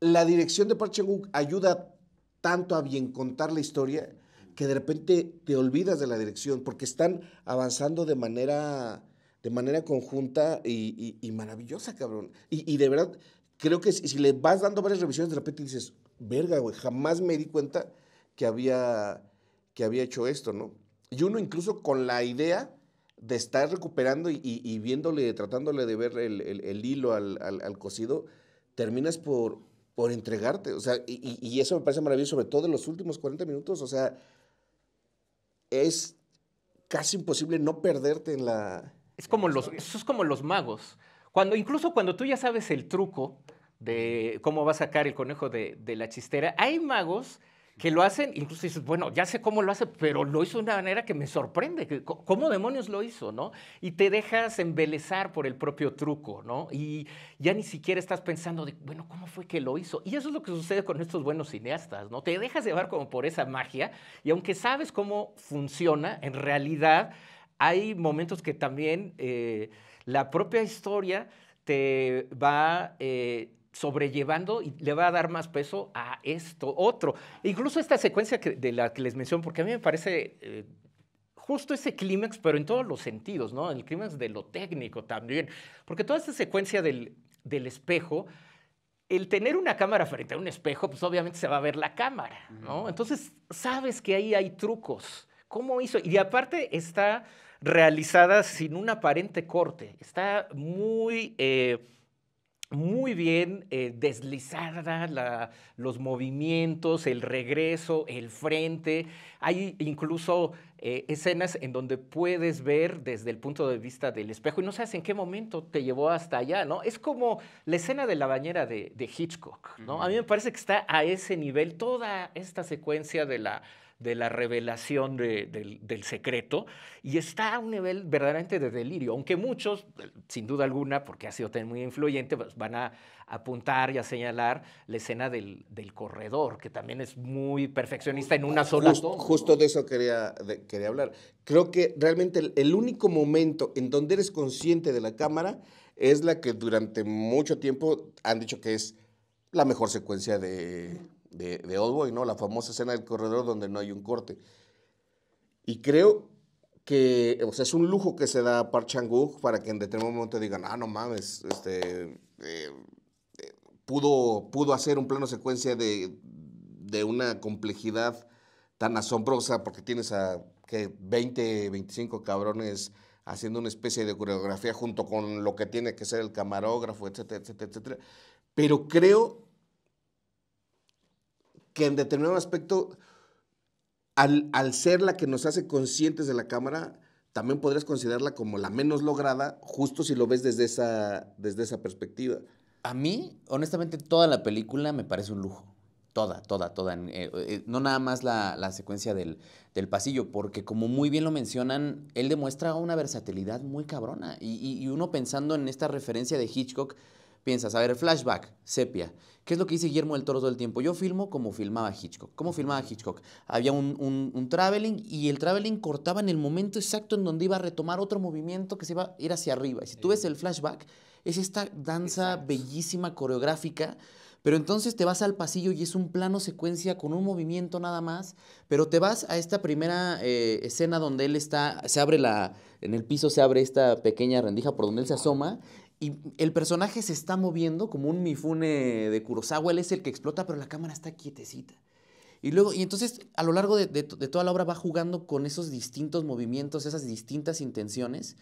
S1: la dirección de Park chan ayuda tanto a bien contar la historia que de repente te olvidas de la dirección porque están avanzando de manera, de manera conjunta y, maravillosa, cabrón. Y, de verdad, creo que si, si, le vas dando varias revisiones, de repente dices, verga, güey, jamás me di cuenta que había, que había hecho esto, ¿no? Y uno incluso con la idea de estar recuperando y, viéndole, tratándole de ver el, hilo al, al, cocido, terminas por, por entregarte. O sea, y, eso me parece maravilloso, sobre todo en los últimos 40 minutos. O sea, es casi imposible no perderte en la...
S2: Es como los, eso es como los magos. Cuando, incluso cuando tú ya sabes el truco de cómo va a sacar el conejo de la chistera, hay magos que lo hacen, incluso dices, bueno, ya sé cómo lo hace, pero lo hizo de una manera que me sorprende, ¿cómo demonios lo hizo, no? Y te dejas embelezar por el propio truco, ¿no? Y ya ni siquiera estás pensando de, bueno, ¿cómo fue que lo hizo? Y eso es lo que sucede con estos buenos cineastas, ¿no? Te dejas llevar como por esa magia y aunque sabes cómo funciona, en realidad hay momentos que también eh, la propia historia te va... Eh, sobrellevando y le va a dar más peso a esto otro. incluso esta secuencia de la que les menciono, porque a mí me parece eh, justo ese clímax, pero en todos los sentidos, ¿no? El clímax de lo técnico también, porque toda esta secuencia del, del espejo, el tener una cámara frente a un espejo, pues obviamente se va a ver la cámara, ¿no? Entonces, sabes que ahí hay trucos. ¿Cómo hizo? Y aparte está realizada sin un aparente corte. Está muy... Eh, muy bien eh, deslizada los movimientos, el regreso, el frente. Hay incluso eh, escenas en donde puedes ver desde el punto de vista del espejo y no sabes en qué momento te llevó hasta allá, ¿no? Es como la escena de la bañera de, Hitchcock, ¿no? A mí me parece que está a ese nivel toda esta secuencia de la de la revelación del secreto y está a un nivel verdaderamente de delirio, aunque muchos, eh, sin duda alguna, porque ha sido muy influyente, pues, van a apuntar y a señalar la escena del, corredor, que también es muy perfeccionista en una sola Justo de
S1: eso quería, hablar. Creo que realmente el único momento en donde eres consciente de la cámara es la que durante mucho tiempo han dicho que es la mejor secuencia de, de, de ¿no? La famosa escena del corredor donde no hay un corte. Y creo que, o sea, es un lujo que se da a Park chang para que en determinado momento digan, ah, no mames, este, eh, pudo, pudo hacer un plano secuencia de, de una complejidad tan asombrosa, porque tienes a 20, 25 cabrones haciendo una especie de coreografía junto con lo que tiene que ser el camarógrafo, etcétera, etcétera, etcétera. Pero creo que en determinado aspecto, al, ser la que nos hace conscientes de la cámara, también podrías considerarla como la menos lograda, justo si lo ves desde esa, desde esa perspectiva.
S3: A mí, honestamente, toda la película me parece un lujo. Toda, toda, toda. Eh, eh, no nada más la, secuencia del, pasillo, porque como muy bien lo mencionan, él demuestra una versatilidad muy cabrona. y uno pensando en esta referencia de Hitchcock, Piensas, a ver, flashback, sepia. ¿Qué es lo que dice Guillermo del Toro todo el tiempo? Yo filmo como filmaba Hitchcock. ¿Cómo filmaba Hitchcock? Había un, traveling y el traveling cortaba en el momento exacto en donde iba a retomar otro movimiento que se iba a ir hacia arriba. Y si tú ves el flashback, es esta danza bellísima, coreográfica. Pero entonces te vas al pasillo y es un plano secuencia con un movimiento nada más, pero te vas a esta primera eh, escena donde él está, se abre la, en el piso se abre esta pequeña rendija por donde él se asoma y el personaje se está moviendo como un Mifune de Kurosawa, él es el que explota, pero la cámara está quietecita. Y luego, y entonces a lo largo de, toda la obra va jugando con esos distintos movimientos, esas distintas intenciones.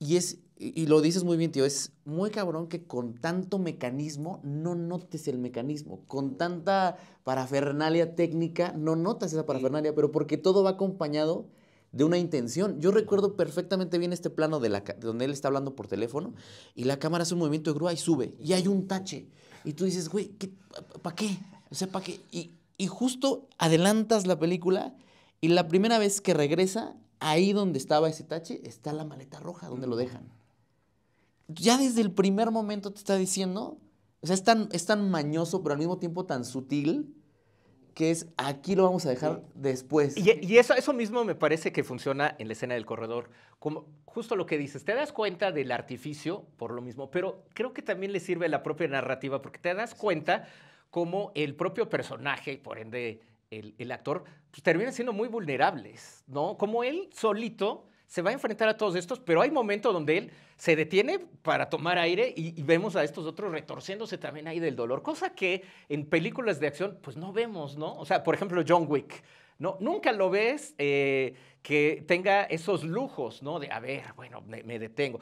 S3: Y es, y lo dices muy bien, tío, es muy cabrón que con tanto mecanismo no notes el mecanismo, con tanta parafernalia técnica no notas esa parafernalia, pero porque todo va acompañado de una intención. Yo recuerdo perfectamente bien este plano de la, donde él está hablando por teléfono y la cámara hace un movimiento de grúa y sube y hay un tache. Y tú dices, güey, ¿para qué? O sea, ¿para qué? Y, y justo adelantas la película y la primera vez que regresa, ahí donde estaba ese tache, está la maleta roja, donde lo dejan. Ya desde el primer momento te está diciendo, o sea, es es tan mañoso, pero al mismo tiempo tan sutil
S2: que es aquí lo vamos a dejar después. Y, eso, eso mismo me parece que funciona en la escena del corredor. Como, justo lo que dices, te das cuenta del artificio por lo mismo, pero creo que también le sirve la propia narrativa porque te das cuenta como el propio personaje, por ende el, el actor, pues termina siendo muy vulnerables, ¿no? Como él solito se va a enfrentar a todos estos, pero hay momentos donde él se detiene para tomar aire y, vemos a estos otros retorciéndose también ahí del dolor, cosa que en películas de acción pues no vemos, ¿no? O sea, por ejemplo, John Wick. No, nunca lo ves eh, que tenga esos lujos, ¿no? De, a ver, bueno, me, detengo.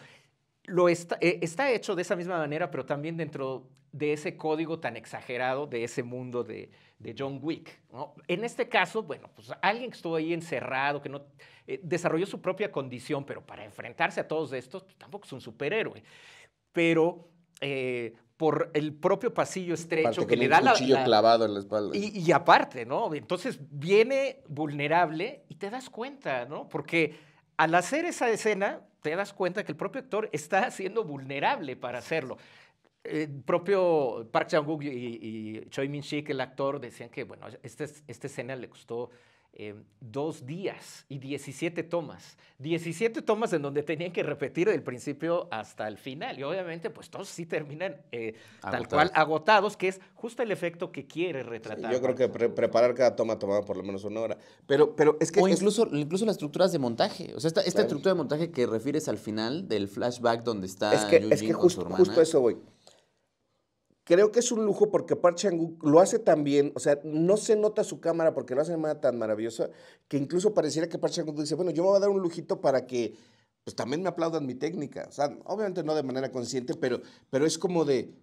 S2: Lo eh, está, hecho de esa misma manera, pero también dentro de ese código tan exagerado, de ese mundo de, de John Wick. En este caso, bueno, pues alguien que estuvo ahí encerrado, que no eh, desarrolló su propia condición, pero para enfrentarse a todos estos, pues, tampoco es un superhéroe. Pero eh, por el propio pasillo estrecho que le da cuchillo la, clavado
S1: en la espalda. Y,
S2: y, aparte, ¿no? Entonces viene vulnerable y te das cuenta, ¿no? Porque al hacer esa escena, te das cuenta que el propio actor está siendo vulnerable para hacerlo el eh, propio Park chang wook y, Choi Min-sik, el actor, decían que, bueno, esta, esta escena le costó eh, dos días y 17 tomas. 17 tomas en donde tenían que repetir del principio hasta el final. Y obviamente, pues todos sí terminan eh, tal cual agotados, que es justo el efecto que quiere retratar. yo creo que
S1: preparar cada toma tomaba por lo menos una hora. Pero, pero es que. incluso, las estructuras de montaje. O sea, esta, esta estructura
S3: de montaje que refieres al final del flashback donde está. Es que, es que justo, justo eso,
S1: voy. Creo que es un lujo porque Park chang lo hace tan bien, o sea, no se nota su cámara porque lo hace de manera tan maravillosa que incluso pareciera que Park chang dice, bueno, yo me voy a dar un lujito para que pues también me aplaudan mi técnica. O sea, obviamente no de manera consciente, pero, pero es como de,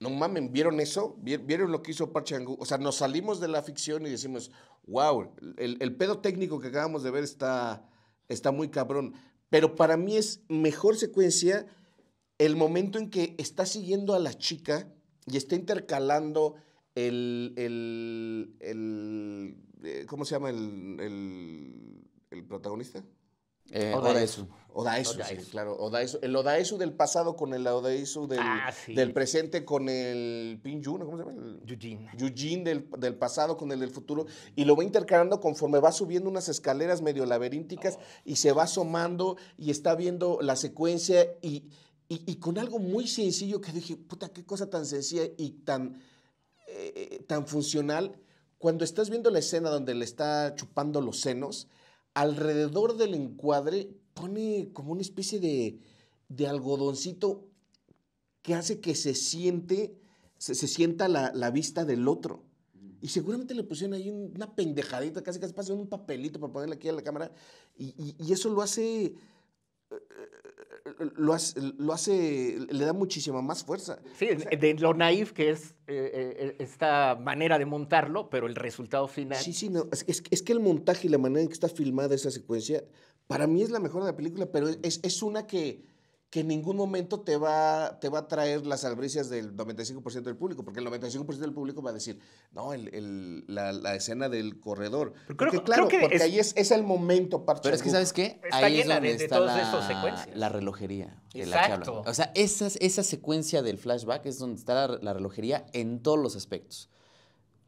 S1: no mamen, ¿vieron eso? ¿Vieron lo que hizo Park chang O sea, nos salimos de la ficción y decimos, wow, el, el pedo técnico que acabamos de ver está, está muy cabrón. Pero para mí es mejor secuencia el momento en que está siguiendo a la chica y está intercalando el, el, el eh, ¿cómo se llama el, el, el protagonista? Eh, Odaesu. Odaesu, Sí, claro. Odaesu. El Odaesu del pasado con el Odaesu del, ah, del presente con el Pin Juno, ¿cómo se llama? Yujin. Yujin del, pasado con el del futuro. Y lo va intercalando conforme va subiendo unas escaleras medio laberínticas oh. y se va asomando y está viendo la secuencia y y, con algo muy sencillo que dije, puta, qué cosa tan sencilla y tan, eh, eh, tan funcional. Cuando estás viendo la escena donde le está chupando los senos, alrededor del encuadre pone como una especie de, algodoncito que hace que se siente, se, sienta la, vista del otro. Y seguramente le pusieron ahí una pendejadita, casi casi pasan un papelito para ponerle aquí a la cámara. Y, eso lo hace... Eh, lo hace, lo hace, le da muchísima más fuerza. Sí, de lo naif que es
S2: eh, eh, esta manera de montarlo, pero el resultado final. Sí,
S1: sí, es, que el montaje y la manera en que está filmada esa secuencia, para mí es la mejor de la película, pero es, es una que que en ningún momento te va, te va a traer las albricias del 95% del público, porque el 95% del público va a decir, no, el, la, escena del corredor. porque claro, porque ahí es, el momento Pero es que, ¿sabes qué? ahí es donde está la, relojería. Exacto. o
S3: sea, esa secuencia del flashback es donde está la, relojería en todos los aspectos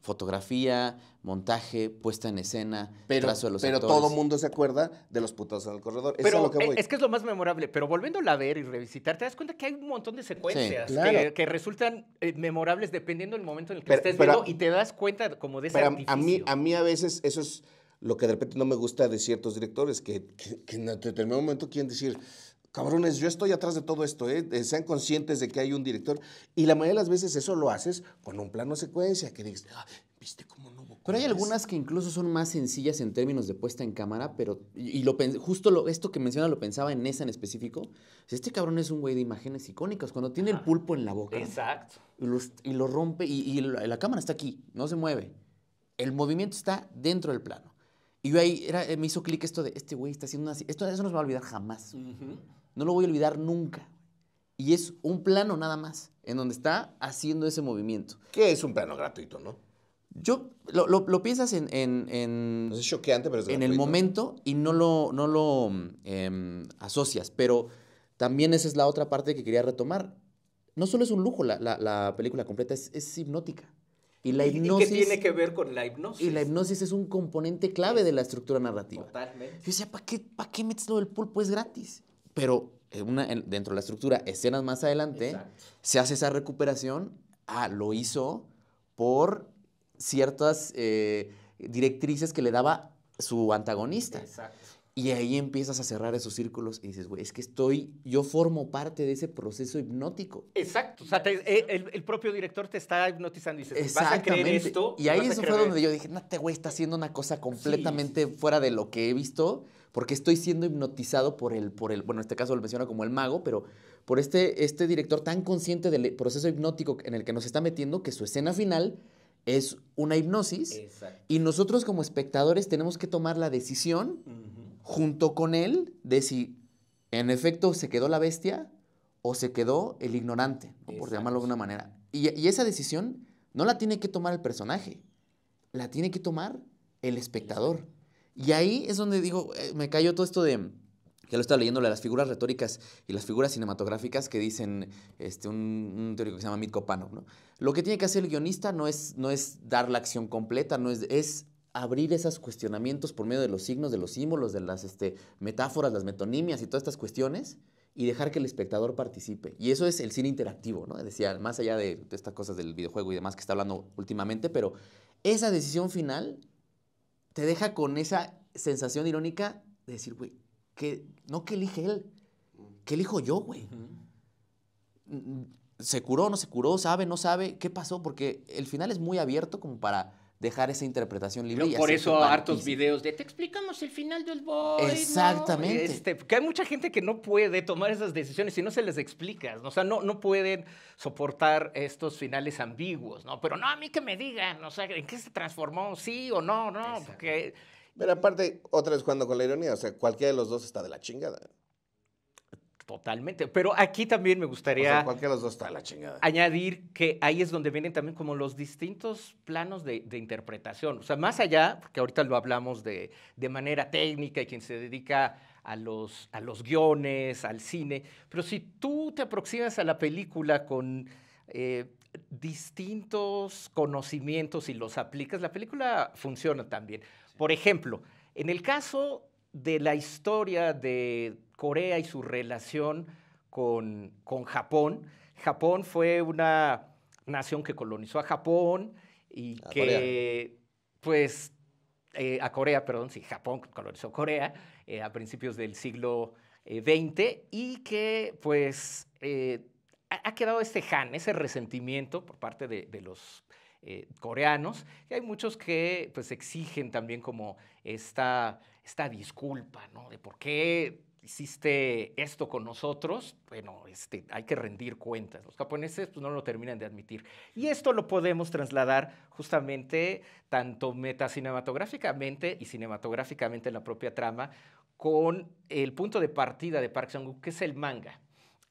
S3: fotografía, montaje, puesta en escena, trazo de los Pero todo
S1: mundo se acuerda de los putos en el corredor. es, lo que voy. es que
S2: es lo más memorable. Pero volviéndola a ver y revisitar, te das cuenta que hay un montón de secuencias que, resultan eh, memorables dependiendo del momento en el que estés viendo y te das cuenta como de ese A
S1: mí, a mí a veces eso es lo que de repente no me gusta de ciertos directores, que, que en determinado momento quieren decir Cabrones, yo estoy atrás de todo esto, ¿eh? sean conscientes de que hay un director. Y la mayoría de las veces eso lo haces con un plano secuencia, que dices, ah, ¿viste
S3: cómo no? pero hay algunas que incluso son más sencillas en términos de puesta en cámara, pero. Y, lo justo esto que menciona lo pensaba en esa en específico. Este cabrón es un güey de imágenes icónicas, cuando tiene el pulpo en la boca. Exacto. Y, lo rompe, y, la, cámara está aquí, no se mueve. El movimiento está dentro del plano. Y yo ahí eh, me hizo clic esto de, este güey está haciendo una... Esto eso no se va a olvidar jamás. No lo voy a olvidar nunca. Y es un plano nada más, en donde está haciendo ese movimiento. ¿Qué es un plano gratuito, ¿no? Yo, lo, piensas en... en, en pero En el momento y no lo, no lo mm, em, asocias, pero también esa es la otra parte que quería retomar. No solo es un lujo la, película completa, es, es hipnótica. Y la hipnosis. qué tiene que
S2: ver con la hipnosis? Y la
S3: hipnosis es un componente clave de la estructura narrativa.
S2: Totalmente. Yo decía, ¿para qué,
S3: qué metes todo el pulpo? Es gratis pero dentro de la estructura, escenas más adelante, se hace esa recuperación. Ah, lo hizo por ciertas eh, directrices que le daba su antagonista. Exacto. Y ahí empiezas a cerrar esos círculos y dices, güey, es que estoy, yo formo parte de ese proceso hipnótico.
S2: Exacto. O sea, eh, el, propio director te está hipnotizando y dices, vas a creer esto. Y ahí eso fue donde yo
S3: dije, no, te este güey, está haciendo una cosa completamente fuera de lo que he visto porque estoy siendo hipnotizado por el, por el, bueno, en este caso lo menciona como el mago, pero por este, este director tan consciente del proceso hipnótico en el que nos está metiendo que su escena final es una hipnosis y nosotros como espectadores tenemos que tomar la decisión junto con él de si en efecto se quedó la bestia o se quedó el ignorante, por llamarlo de alguna manera. y, esa decisión no la tiene que tomar el personaje, la tiene que tomar el espectador. Y ahí es donde digo, eh, me cayó todo esto de ya lo estaba leyendo, las figuras retóricas y las figuras cinematográficas que dicen este, un, teórico que se llama Mitko Panov. ¿no? Lo que tiene que hacer el guionista no es, no es dar la acción completa, no es, es abrir esos cuestionamientos por medio de los signos, de los símbolos, de las este, metáforas, las metonimias y todas estas cuestiones y dejar que el espectador participe. Y eso es el cine interactivo, Decía, más allá de estas cosas del videojuego y demás que está hablando últimamente, pero esa decisión final te deja con esa sensación irónica de decir, güey, que no que elige él, que elijo yo, güey. Mm, ¿Se curó, no se curó? ¿Sabe, no sabe? ¿Qué pasó? Porque el final es muy abierto como para dejar esa interpretación
S2: libre. y por eso hartos videos de te explicamos el final del boy. Exactamente. Porque este, hay mucha gente que no puede tomar esas decisiones si no se les explicas. O sea, no, no pueden
S1: soportar estos finales ambiguos, ¿no? Pero no,
S2: a mí que me digan, o sea, ¿en qué se transformó?
S1: ¿Sí o no? No, porque... Pero aparte, otra vez cuando con la ironía, o sea, cualquiera de los dos está de la chingada.
S2: Totalmente. Pero aquí también me gustaría.
S1: O está la
S2: Añadir que ahí es donde vienen también como los distintos planos de, interpretación. O sea, más allá, porque ahorita lo hablamos de, manera técnica y quien se dedica a los, a los guiones, al cine. Pero si tú te aproximas a la película con. Eh, distintos conocimientos y los aplicas, la película funciona también. Por ejemplo, en el caso de la historia de Corea y su relación con, con Japón. Japón fue una nación que colonizó a Japón y que, pues, eh, a Corea, perdón, sí, Japón colonizó Corea eh, a principios del siglo XX eh, y que, pues, ha, quedado este Han, ese resentimiento por parte de, los coreanos. Y hay muchos que, pues, exigen también como esta, esta disculpa, ¿no? De por qué hiciste esto con nosotros, bueno, este, hay que rendir cuentas. Los japoneses pues, no lo terminan de admitir. Y esto lo podemos trasladar justamente tanto metacinematográficamente y cinematográficamente en la propia trama con el punto de partida de Park Chan-wook, que es el manga.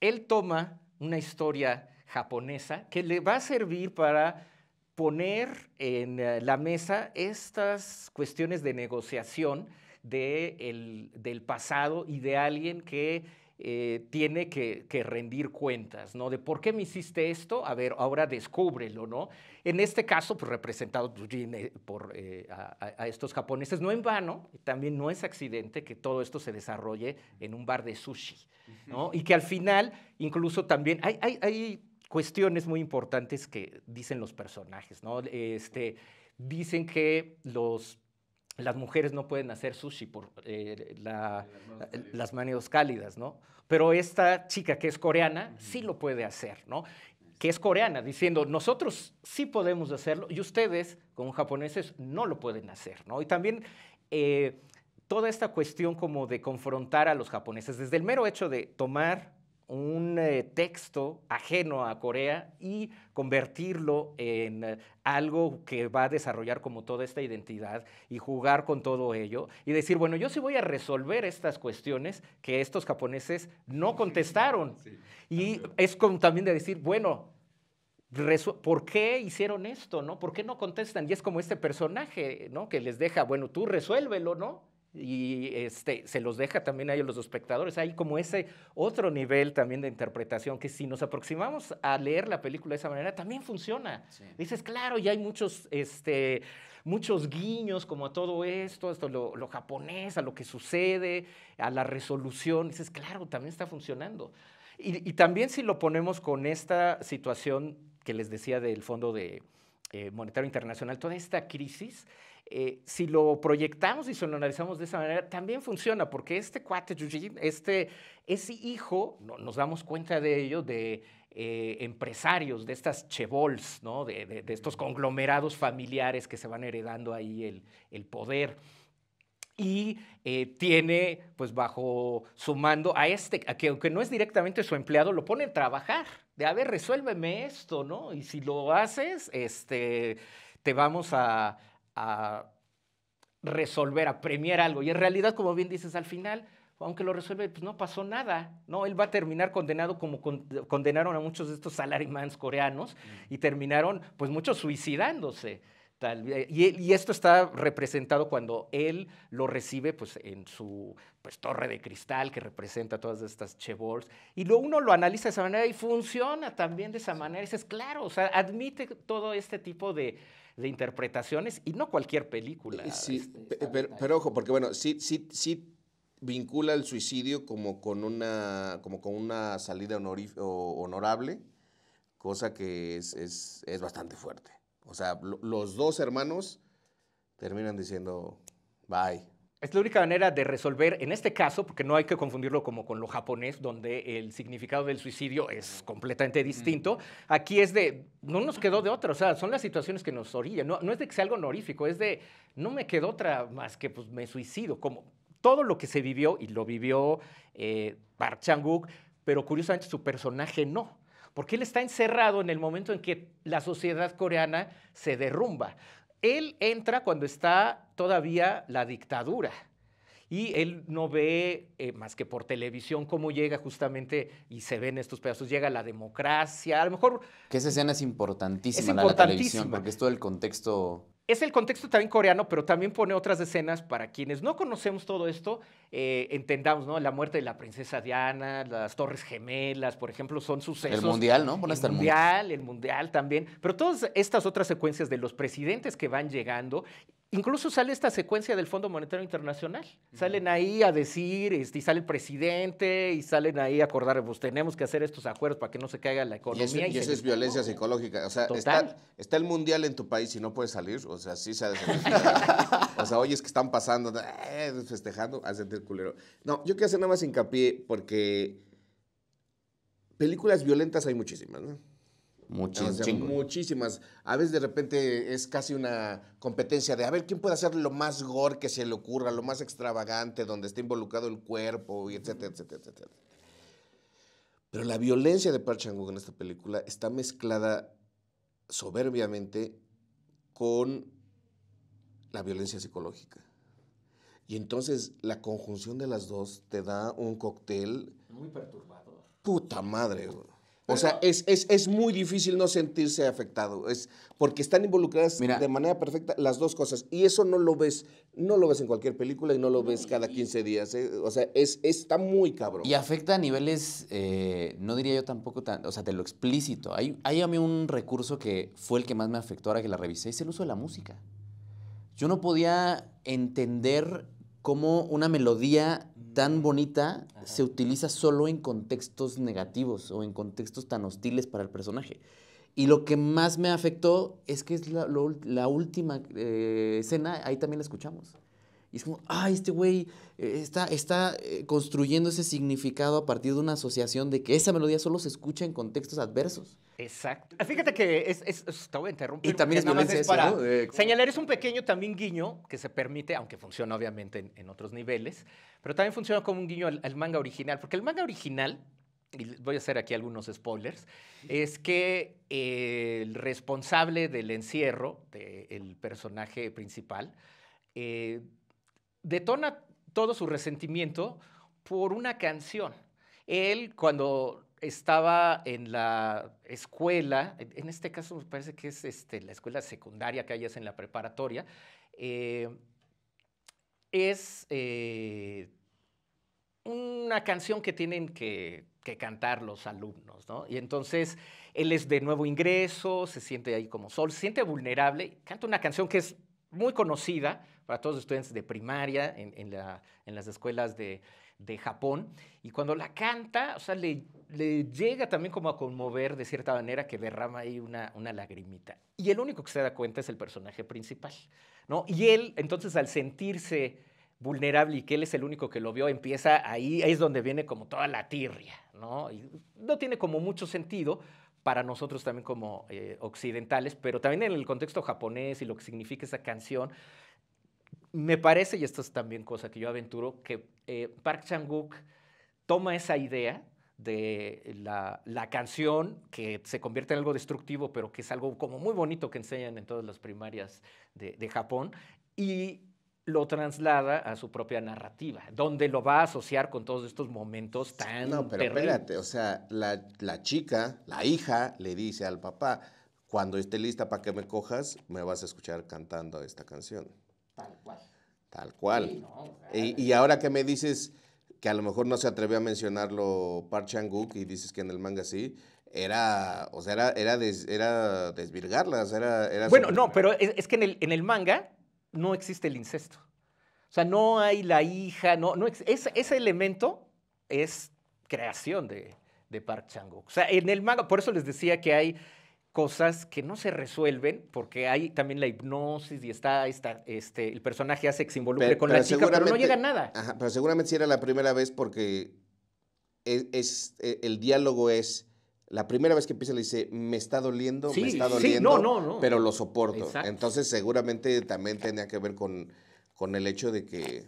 S2: Él toma una historia japonesa que le va a servir para poner en eh, la mesa estas cuestiones de negociación del pasado y de alguien que eh, tiene que, rendir cuentas, ¿no? De por qué me hiciste esto, a ver, ahora descúbrelo, ¿no? En este caso, pues representado por, eh, eh, a, estos japoneses, no en vano, también no es accidente que todo esto se desarrolle en un bar de sushi, ¿no? Y que al final, incluso también, hay, hay, hay cuestiones muy importantes que dicen los personajes, ¿no? Este, dicen que los las mujeres no pueden hacer sushi por eh, eh, las manos cálidas, ¿no? Pero esta chica que es coreana sí lo puede hacer, ¿no? Que es coreana, diciendo, nosotros sí podemos hacerlo y ustedes, como japoneses, no lo pueden hacer, ¿no? Y también eh, toda esta cuestión como de confrontar a los japoneses, desde el mero hecho de tomar un eh, texto ajeno a Corea y convertirlo en eh, algo que va a desarrollar como toda esta identidad y jugar con todo ello y decir, bueno, yo sí voy a resolver estas cuestiones que estos japoneses no contestaron. Y es como también de decir, bueno, ¿Por qué hicieron esto, no? ¿Por qué no contestan? Y es como este personaje, ¿no? Que les deja, bueno, tú resuélvelo, ¿no? y este, se los deja también a ellos los espectadores. Hay como ese otro nivel también de interpretación que si nos aproximamos a leer la película de esa manera, también funciona. Dices, claro, ya hay muchos, este, muchos guiños como a todo esto, esto lo, japonés, a lo que sucede, a la resolución. Dices, claro, también está funcionando. Y, también si lo ponemos con esta situación que les decía del Fondo de, eh, Monetario Internacional, toda esta crisis eh, si lo proyectamos y si lo analizamos de esa manera, también funciona, porque este cuate, este, ese hijo, nos damos cuenta de ello, de eh, empresarios, de estas chebols, ¿no? De, estos conglomerados familiares que se van heredando ahí el, poder y eh, tiene, pues bajo su mando, a este, que aunque no es directamente su empleado, lo pone a trabajar, de a ver, resuélveme esto, ¿no? Y si lo haces, este, te vamos a, resolver, a premiar algo. Y en realidad, como bien dices, al final, aunque lo resuelve, pues no pasó nada. No, él va a terminar condenado como condenaron a muchos de estos salarimans coreanos y terminaron, pues muchos suicidándose. Tal, y, y, esto está representado cuando él lo recibe pues, en su pues, torre de cristal que representa todas estas chevors. Y luego uno lo analiza de esa manera y funciona también de esa manera. Y dices, claro, o sea, admite todo este tipo de, de interpretaciones y no cualquier
S1: película. Eh, sí, este, pero, ojo, porque bueno, sí, vincula el suicidio como con una, como con una salida honorable, cosa que es, bastante fuerte. O sea, los dos hermanos terminan diciendo, bye, es la única manera de resolver, en este caso, porque no hay que
S2: confundirlo como con lo japonés, donde el significado del suicidio es completamente distinto. Aquí es de, no nos quedó de otra, o sea, son las situaciones que nos orillan. No, es de que sea algo honorífico, es de, no me quedó otra más que pues me suicido, como todo lo que se vivió, y lo vivió eh, Park Chang-wook, pero curiosamente su personaje no porque él está encerrado en el momento en que la sociedad coreana se derrumba. Él entra cuando está todavía la dictadura y él no ve eh, más que por televisión cómo llega justamente y se ven estos pedazos, llega la democracia, a lo mejor...
S3: Que esa escena es importantísima, la televisión, porque es todo el contexto...
S2: Es el contexto también coreano, pero también pone otras escenas para quienes no conocemos todo esto. Eh, entendamos, ¿no? La muerte de la princesa Diana, las Torres Gemelas, por ejemplo, son sucesos. El mundial, ¿no? el mundial, el mundial también. Pero todas estas otras secuencias de los presidentes que van llegando Incluso sale esta secuencia del Fondo Monetario Internacional. Salen ahí a decir, este, y sale el presidente, y salen ahí a acordar, pues tenemos que hacer estos acuerdos para que no se caiga la economía. Y, eso, es
S1: violencia psicológica. O sea, está, el mundial en tu país y no puedes salir. O sea, sí se ha O sea, oye, es que están pasando, eh, festejando, culero. No, yo quiero hacer nada más hincapié porque películas violentas hay muchísimas, ¿no?
S3: Muchísimas.
S1: A veces de repente es casi una competencia de a ver quién puede hacer lo más gore que se le ocurra, lo más extravagante, donde esté involucrado el cuerpo, y etcétera, etcétera, etcétera. Pero la violencia de Park wook en esta película está mezclada soberbiamente con la violencia psicológica. Y entonces la conjunción de las dos te da un cóctel...
S2: Muy perturbador.
S1: Puta madre, O sea, es, muy difícil no sentirse afectado. Es porque están involucradas de manera perfecta las dos cosas. Y eso no lo ves, no lo ves en cualquier película y no lo ves cada 15 días. ¿eh? O sea, es, está muy cabrón.
S3: Y afecta a niveles, eh, no diría yo tampoco tan, o sea, de lo explícito. Hay, hay a mí un recurso que fue el que más me afectó ahora que la revisé, es el uso de la música. Yo no podía entender cómo una melodía mm. tan bonita se utiliza solo en contextos negativos o en contextos tan hostiles para el personaje. Y lo que más me afectó es que es la, última eh, escena, ahí también la escuchamos. Y es como, ¡ay, este güey eh, está, eh, construyendo ese significado a partir de una asociación de que esa melodía solo se escucha en contextos adversos.
S2: Exacto. Ah, fíjate que es, te voy a interrumpir. Y también es para Señalar es un pequeño también guiño que se permite, aunque funciona obviamente en, otros niveles, pero también funciona como un guiño al, manga original, porque el manga original, y voy a hacer aquí algunos spoilers, es que eh, el responsable del encierro del personaje principal eh, detona todo su resentimiento por una canción. Él, cuando estaba en la escuela, en este caso me parece que es este, la escuela secundaria que hayas en la preparatoria, eh, es eh, una canción que tienen que, cantar los alumnos, ¿no? Y entonces él es de nuevo ingreso, se siente ahí como sol, se siente vulnerable, canta una canción que es muy conocida para todos los estudiantes de primaria en las escuelas de de Japón. Y cuando la canta, o sea, le, llega también como a conmover de cierta manera que derrama ahí una, una lagrimita. Y el único que se da cuenta es el personaje principal, ¿no? Y él, entonces, al sentirse vulnerable y que él es el único que lo vio, empieza ahí, ahí es donde viene como toda la tirria, ¿no? Y no tiene como mucho sentido para nosotros también como eh, occidentales, pero también en el contexto japonés y lo que significa esa canción, me parece, y esto es también cosa que yo aventuro, que eh, Park chang wook toma esa idea de la, canción que se convierte en algo destructivo, pero que es algo como muy bonito que enseñan en todas las primarias de, Japón, y lo traslada a su propia narrativa, donde lo va a asociar con todos estos momentos tan... No, pero terribles. espérate,
S1: o sea, la chica, la hija, le dice al papá, cuando esté lista para que me cojas, me vas a escuchar cantando esta canción. Tal cual. Tal cual. y, eh, eh. ahora que me dices que a lo mejor no se atrevió a mencionarlo Park Chang-wook y dices que en el manga sí, era, o sea, era, era, era desvirgarlas, bueno,
S2: no, pero es, que en el, manga no existe el incesto. O sea, no hay la hija, no, no es, ese elemento es creación de, de Park Chang-wook. O sea, en el manga, por eso les decía que hay cosas que no se resuelven, porque hay también la hipnosis y está, está este, el personaje hace que se involucre con la chica, pero no llega a nada.
S1: pero seguramente si era la primera vez porque es, e, el diálogo es... La primera vez que empieza le dice, me está doliendo, me está doliendo, pero lo soporto. Entonces seguramente también tenía que ver con, el hecho de que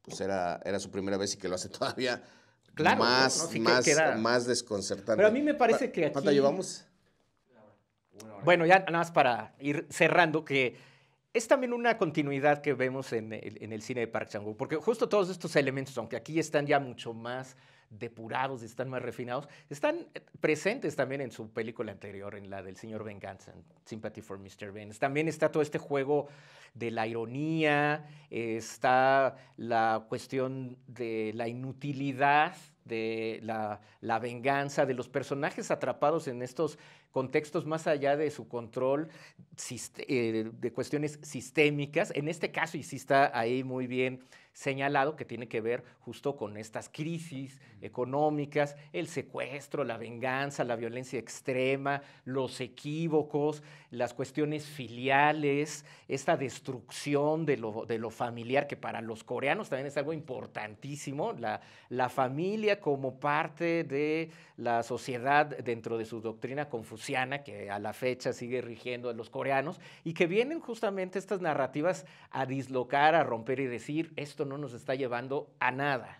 S1: pues, era, era su primera vez y que lo hace todavía más, más, más desconcertante. Pero a mí me parece que aquí... ¿Cuánto llevamos?
S2: Bueno, ya nada más para ir cerrando, que es también una continuidad que vemos en el, cine de Park porque justo todos estos elementos, aunque aquí están ya mucho más depurados, están más refinados, están eh, presentes también en su película anterior, en la del señor Venganza, Sympathy for Mr. Vance. También está todo este juego de la ironía, está la cuestión de la inutilidad de la, venganza, de los personajes atrapados en estos contextos más allá de su control eh, de cuestiones sistémicas. En este caso, y sí está ahí muy bien señalado que tiene que ver justo con estas crisis económicas, el secuestro, la venganza, la violencia extrema, los equívocos, las cuestiones filiales, esta destrucción de lo, de lo familiar, que para los coreanos también es algo importantísimo, la, la familia como parte de la sociedad dentro de su doctrina confuciana, que a la fecha sigue rigiendo a los coreanos, y que vienen justamente estas narrativas a dislocar, a romper y decir, esto no nos está llevando a nada.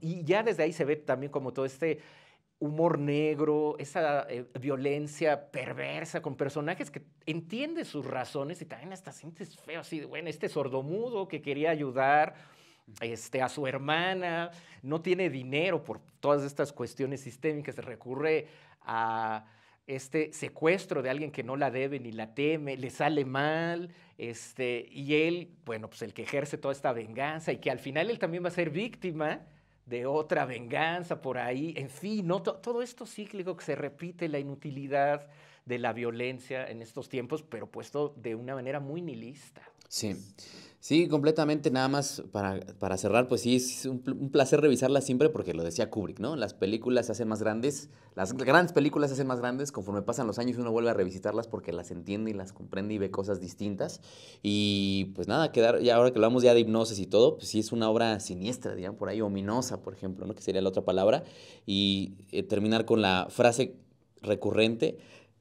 S2: Y ya desde ahí se ve también como todo este humor negro, esa eh, violencia perversa con personajes que entiende sus razones y también hasta sientes feo así, bueno, este sordomudo que quería ayudar este, a su hermana, no tiene dinero por todas estas cuestiones sistémicas, recurre a este secuestro de alguien que no la debe ni la teme, le sale mal, este, y él, bueno, pues el que ejerce toda esta venganza y que al final él también va a ser víctima de otra venganza por ahí, en fin, todo esto cíclico que se repite, la inutilidad, de la violencia en estos tiempos, pero puesto de una manera muy nihilista.
S3: Sí, sí, completamente. Nada más para, cerrar, pues sí, es un, placer revisarlas siempre porque lo decía Kubrick, ¿no? Las películas se hacen más grandes, las grandes películas se hacen más grandes, conforme pasan los años uno vuelve a revisitarlas porque las entiende y las comprende y ve cosas distintas. Y pues nada, quedar, ya ahora que hablamos ya de hipnosis y todo, pues sí es una obra siniestra, dirían por ahí, ominosa, por ejemplo, ¿no? Que sería la otra palabra. Y eh, terminar con la frase recurrente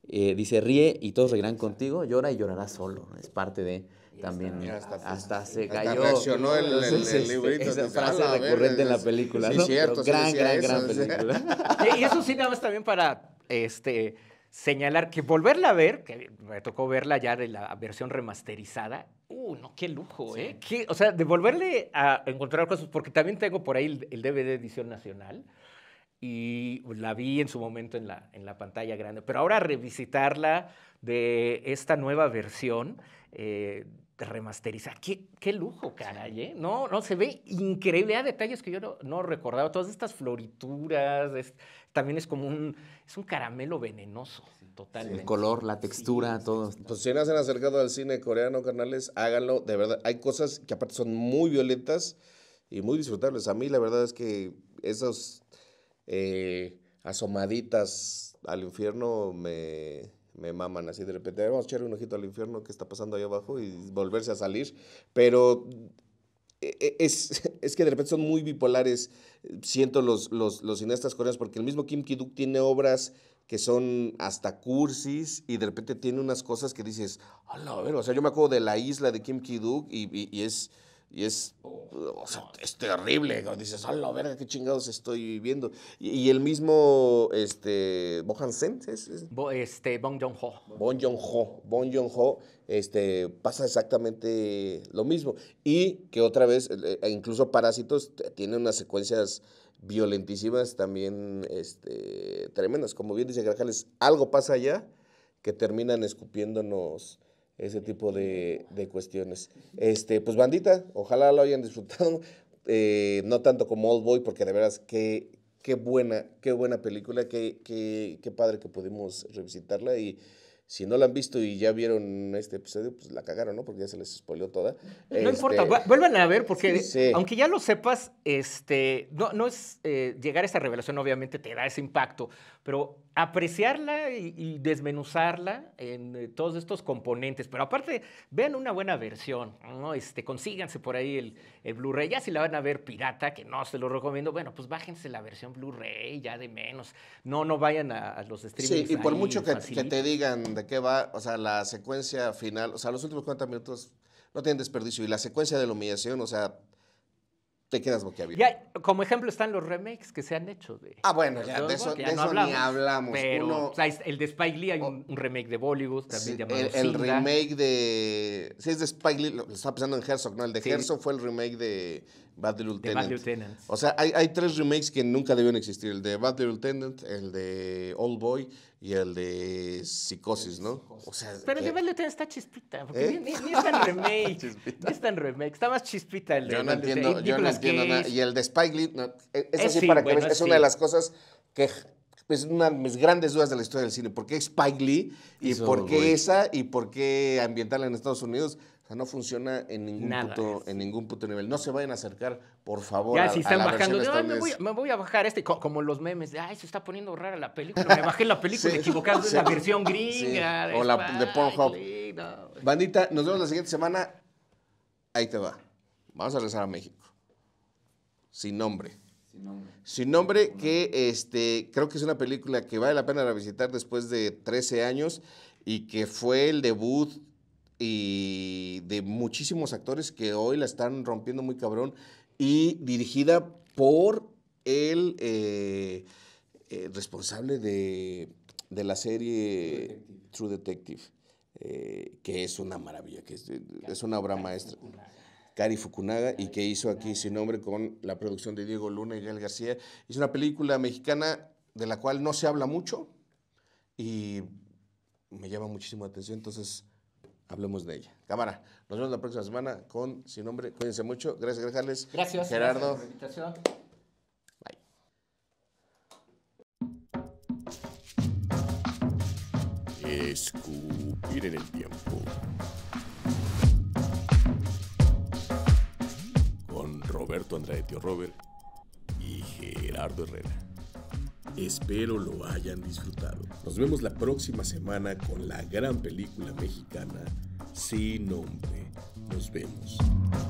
S3: eh, dice, ríe y todos reirán contigo, llora y llorará solo. Es parte de también
S2: hasta, se
S3: cayó. Hasta reaccionó el, el, librito. Esa frase recurrente en la película. Sí, cierto. gran,
S2: gran, gran película. y eso sí, nada más también para este, señalar que volverla a ver, que me tocó verla ya de la versión remasterizada. Uh, no, qué lujo, ¿eh? o sea, de volverle a encontrar cosas, porque también tengo por ahí el, DVD edición nacional y la vi en su momento en la, en la pantalla grande, pero ahora revisitarla de esta nueva versión eh, remasterizada, qué, qué, lujo, caray, ¿eh? No, no, se ve increíble, hay detalles que yo no, no recordaba, todas estas florituras, también es como un, es un caramelo venenoso, totalmente.
S1: El color, la textura, todo. Pues si no se han acercado al cine coreano, canales, háganlo, de verdad, hay cosas que aparte son muy violentas y muy disfrutables. A mí la verdad es que esos eh, asomaditas al infierno me, maman así de repente, vamos a echarle un ojito al infierno que está pasando ahí abajo y volverse a salir, pero e, e, es, que de repente son muy bipolares, siento los, los, los cineastas coreanos, porque el mismo Kim Ki-duk tiene obras que son hasta cursis y de repente tiene unas cosas que dices, a o sea, yo me acuerdo de La Isla de Kim Ki-duk y es y es, oh, es terrible. Dices, a la verga, qué chingados estoy viviendo. Y, el mismo, este, Bohan Sen, este, Bong ho Bong ho Bong ho este, pasa exactamente lo mismo. Y que otra vez, eh, eh, e incluso Parásitos tiene unas secuencias violentísimas también, este, tremendas. Como bien dice Grajales, algo pasa allá que terminan escupiéndonos ese tipo de, cuestiones. Este, pues bandita, ojalá lo hayan disfrutado. Eh, no tanto como Old Boy, porque de veras qué, qué buena, qué buena película, qué, qué, padre que pudimos revisitarla y si no la han visto y ya vieron este episodio, pues la cagaron, ¿no? Porque ya se les spoileó toda. No importa, este, vuelvan
S2: a ver, porque aunque ya lo sepas, este, no, es eh, llegar a esta revelación, obviamente te da ese impacto, pero apreciarla y, desmenuzarla en eh, todos estos componentes. Pero aparte, vean una buena versión, ¿no? Este, consíganse por ahí el, Blu-ray. Ya si la van a ver pirata, que no se lo recomiendo, bueno, pues bájense la versión Blu-ray, ya de menos. No, no vayan a, los streamings. Sí, y por mucho que, que, te
S1: digan de qué va, o sea, la secuencia final, o sea, los últimos 40 minutos no tienen desperdicio. Y la secuencia de la humillación, o sea, te quedas boquiabierto. como ejemplo están los remakes que se han hecho. De, ah, bueno, ya, de eso, ni hablamos. o
S2: sea, el de Spike Lee, hay un,
S1: remake de Bollywood también llamado El, el remake de... Sí, es de Spike Lee, lo, estaba pensando en Herzog, ¿no? El de Herzog fue el remake de Bad Lieutenant. O sea, hay, hay, tres remakes que nunca debieron existir. El de Bad Lieutenant, el de Old Boy y el de Psicosis, ¿no? Pero el de
S2: Duende está chispita, porque ¿Eh? ni, es
S1: tan remake. ni es tan
S2: remake, está más chispita el de Yo no entiendo, yo no entiendo nada. Y
S1: el de Spike Lee, e, es así para que es una de las cosas que es una de mis grandes dudas de la historia del cine. ¿Por qué Spike Lee? ¿Y por qué esa? ¿Y por qué ambiental en Estados Unidos? O sea, no funciona en ningún, puto, en ningún nivel. No se vayan a acercar, por favor. Ya, si están bajando,
S2: me, voy, a bajar este, como los memes de, ay, se está poniendo rara la película.
S1: Me bajé la película es la versión gringa. O la de Pornhub. Bandita, nos vemos la siguiente semana. Ahí te va. Vamos a regresar a México. Sin nombre. Sin nombre. Sin nombre, que este, creo que es una película que vale la pena revisitar después de 13 años y que fue el debut y de muchísimos actores que hoy la están rompiendo muy cabrón y dirigida por el eh, eh, responsable de, la serie True Detective, eh, que es una maravilla, que es, una obra maestra. Cari Fukunaga, y que hizo aquí Sin Nombre con la producción de Diego Luna y Gael García. Es una película mexicana de la cual no se habla mucho y me llama muchísimo atención, entonces hablemos de ella. Cámara, nos vemos la próxima semana con Sin Nombre. Cuídense mucho. Gracias, Grejales. Gracias. Gerardo. Gracias por la invitación. Bye. Escupir en el tiempo. Con Roberto Andrade Tío Robert y Gerardo Herrera. Espero lo hayan disfrutado. Nos vemos la próxima semana con la gran película mexicana Sin Nombre. Nos vemos.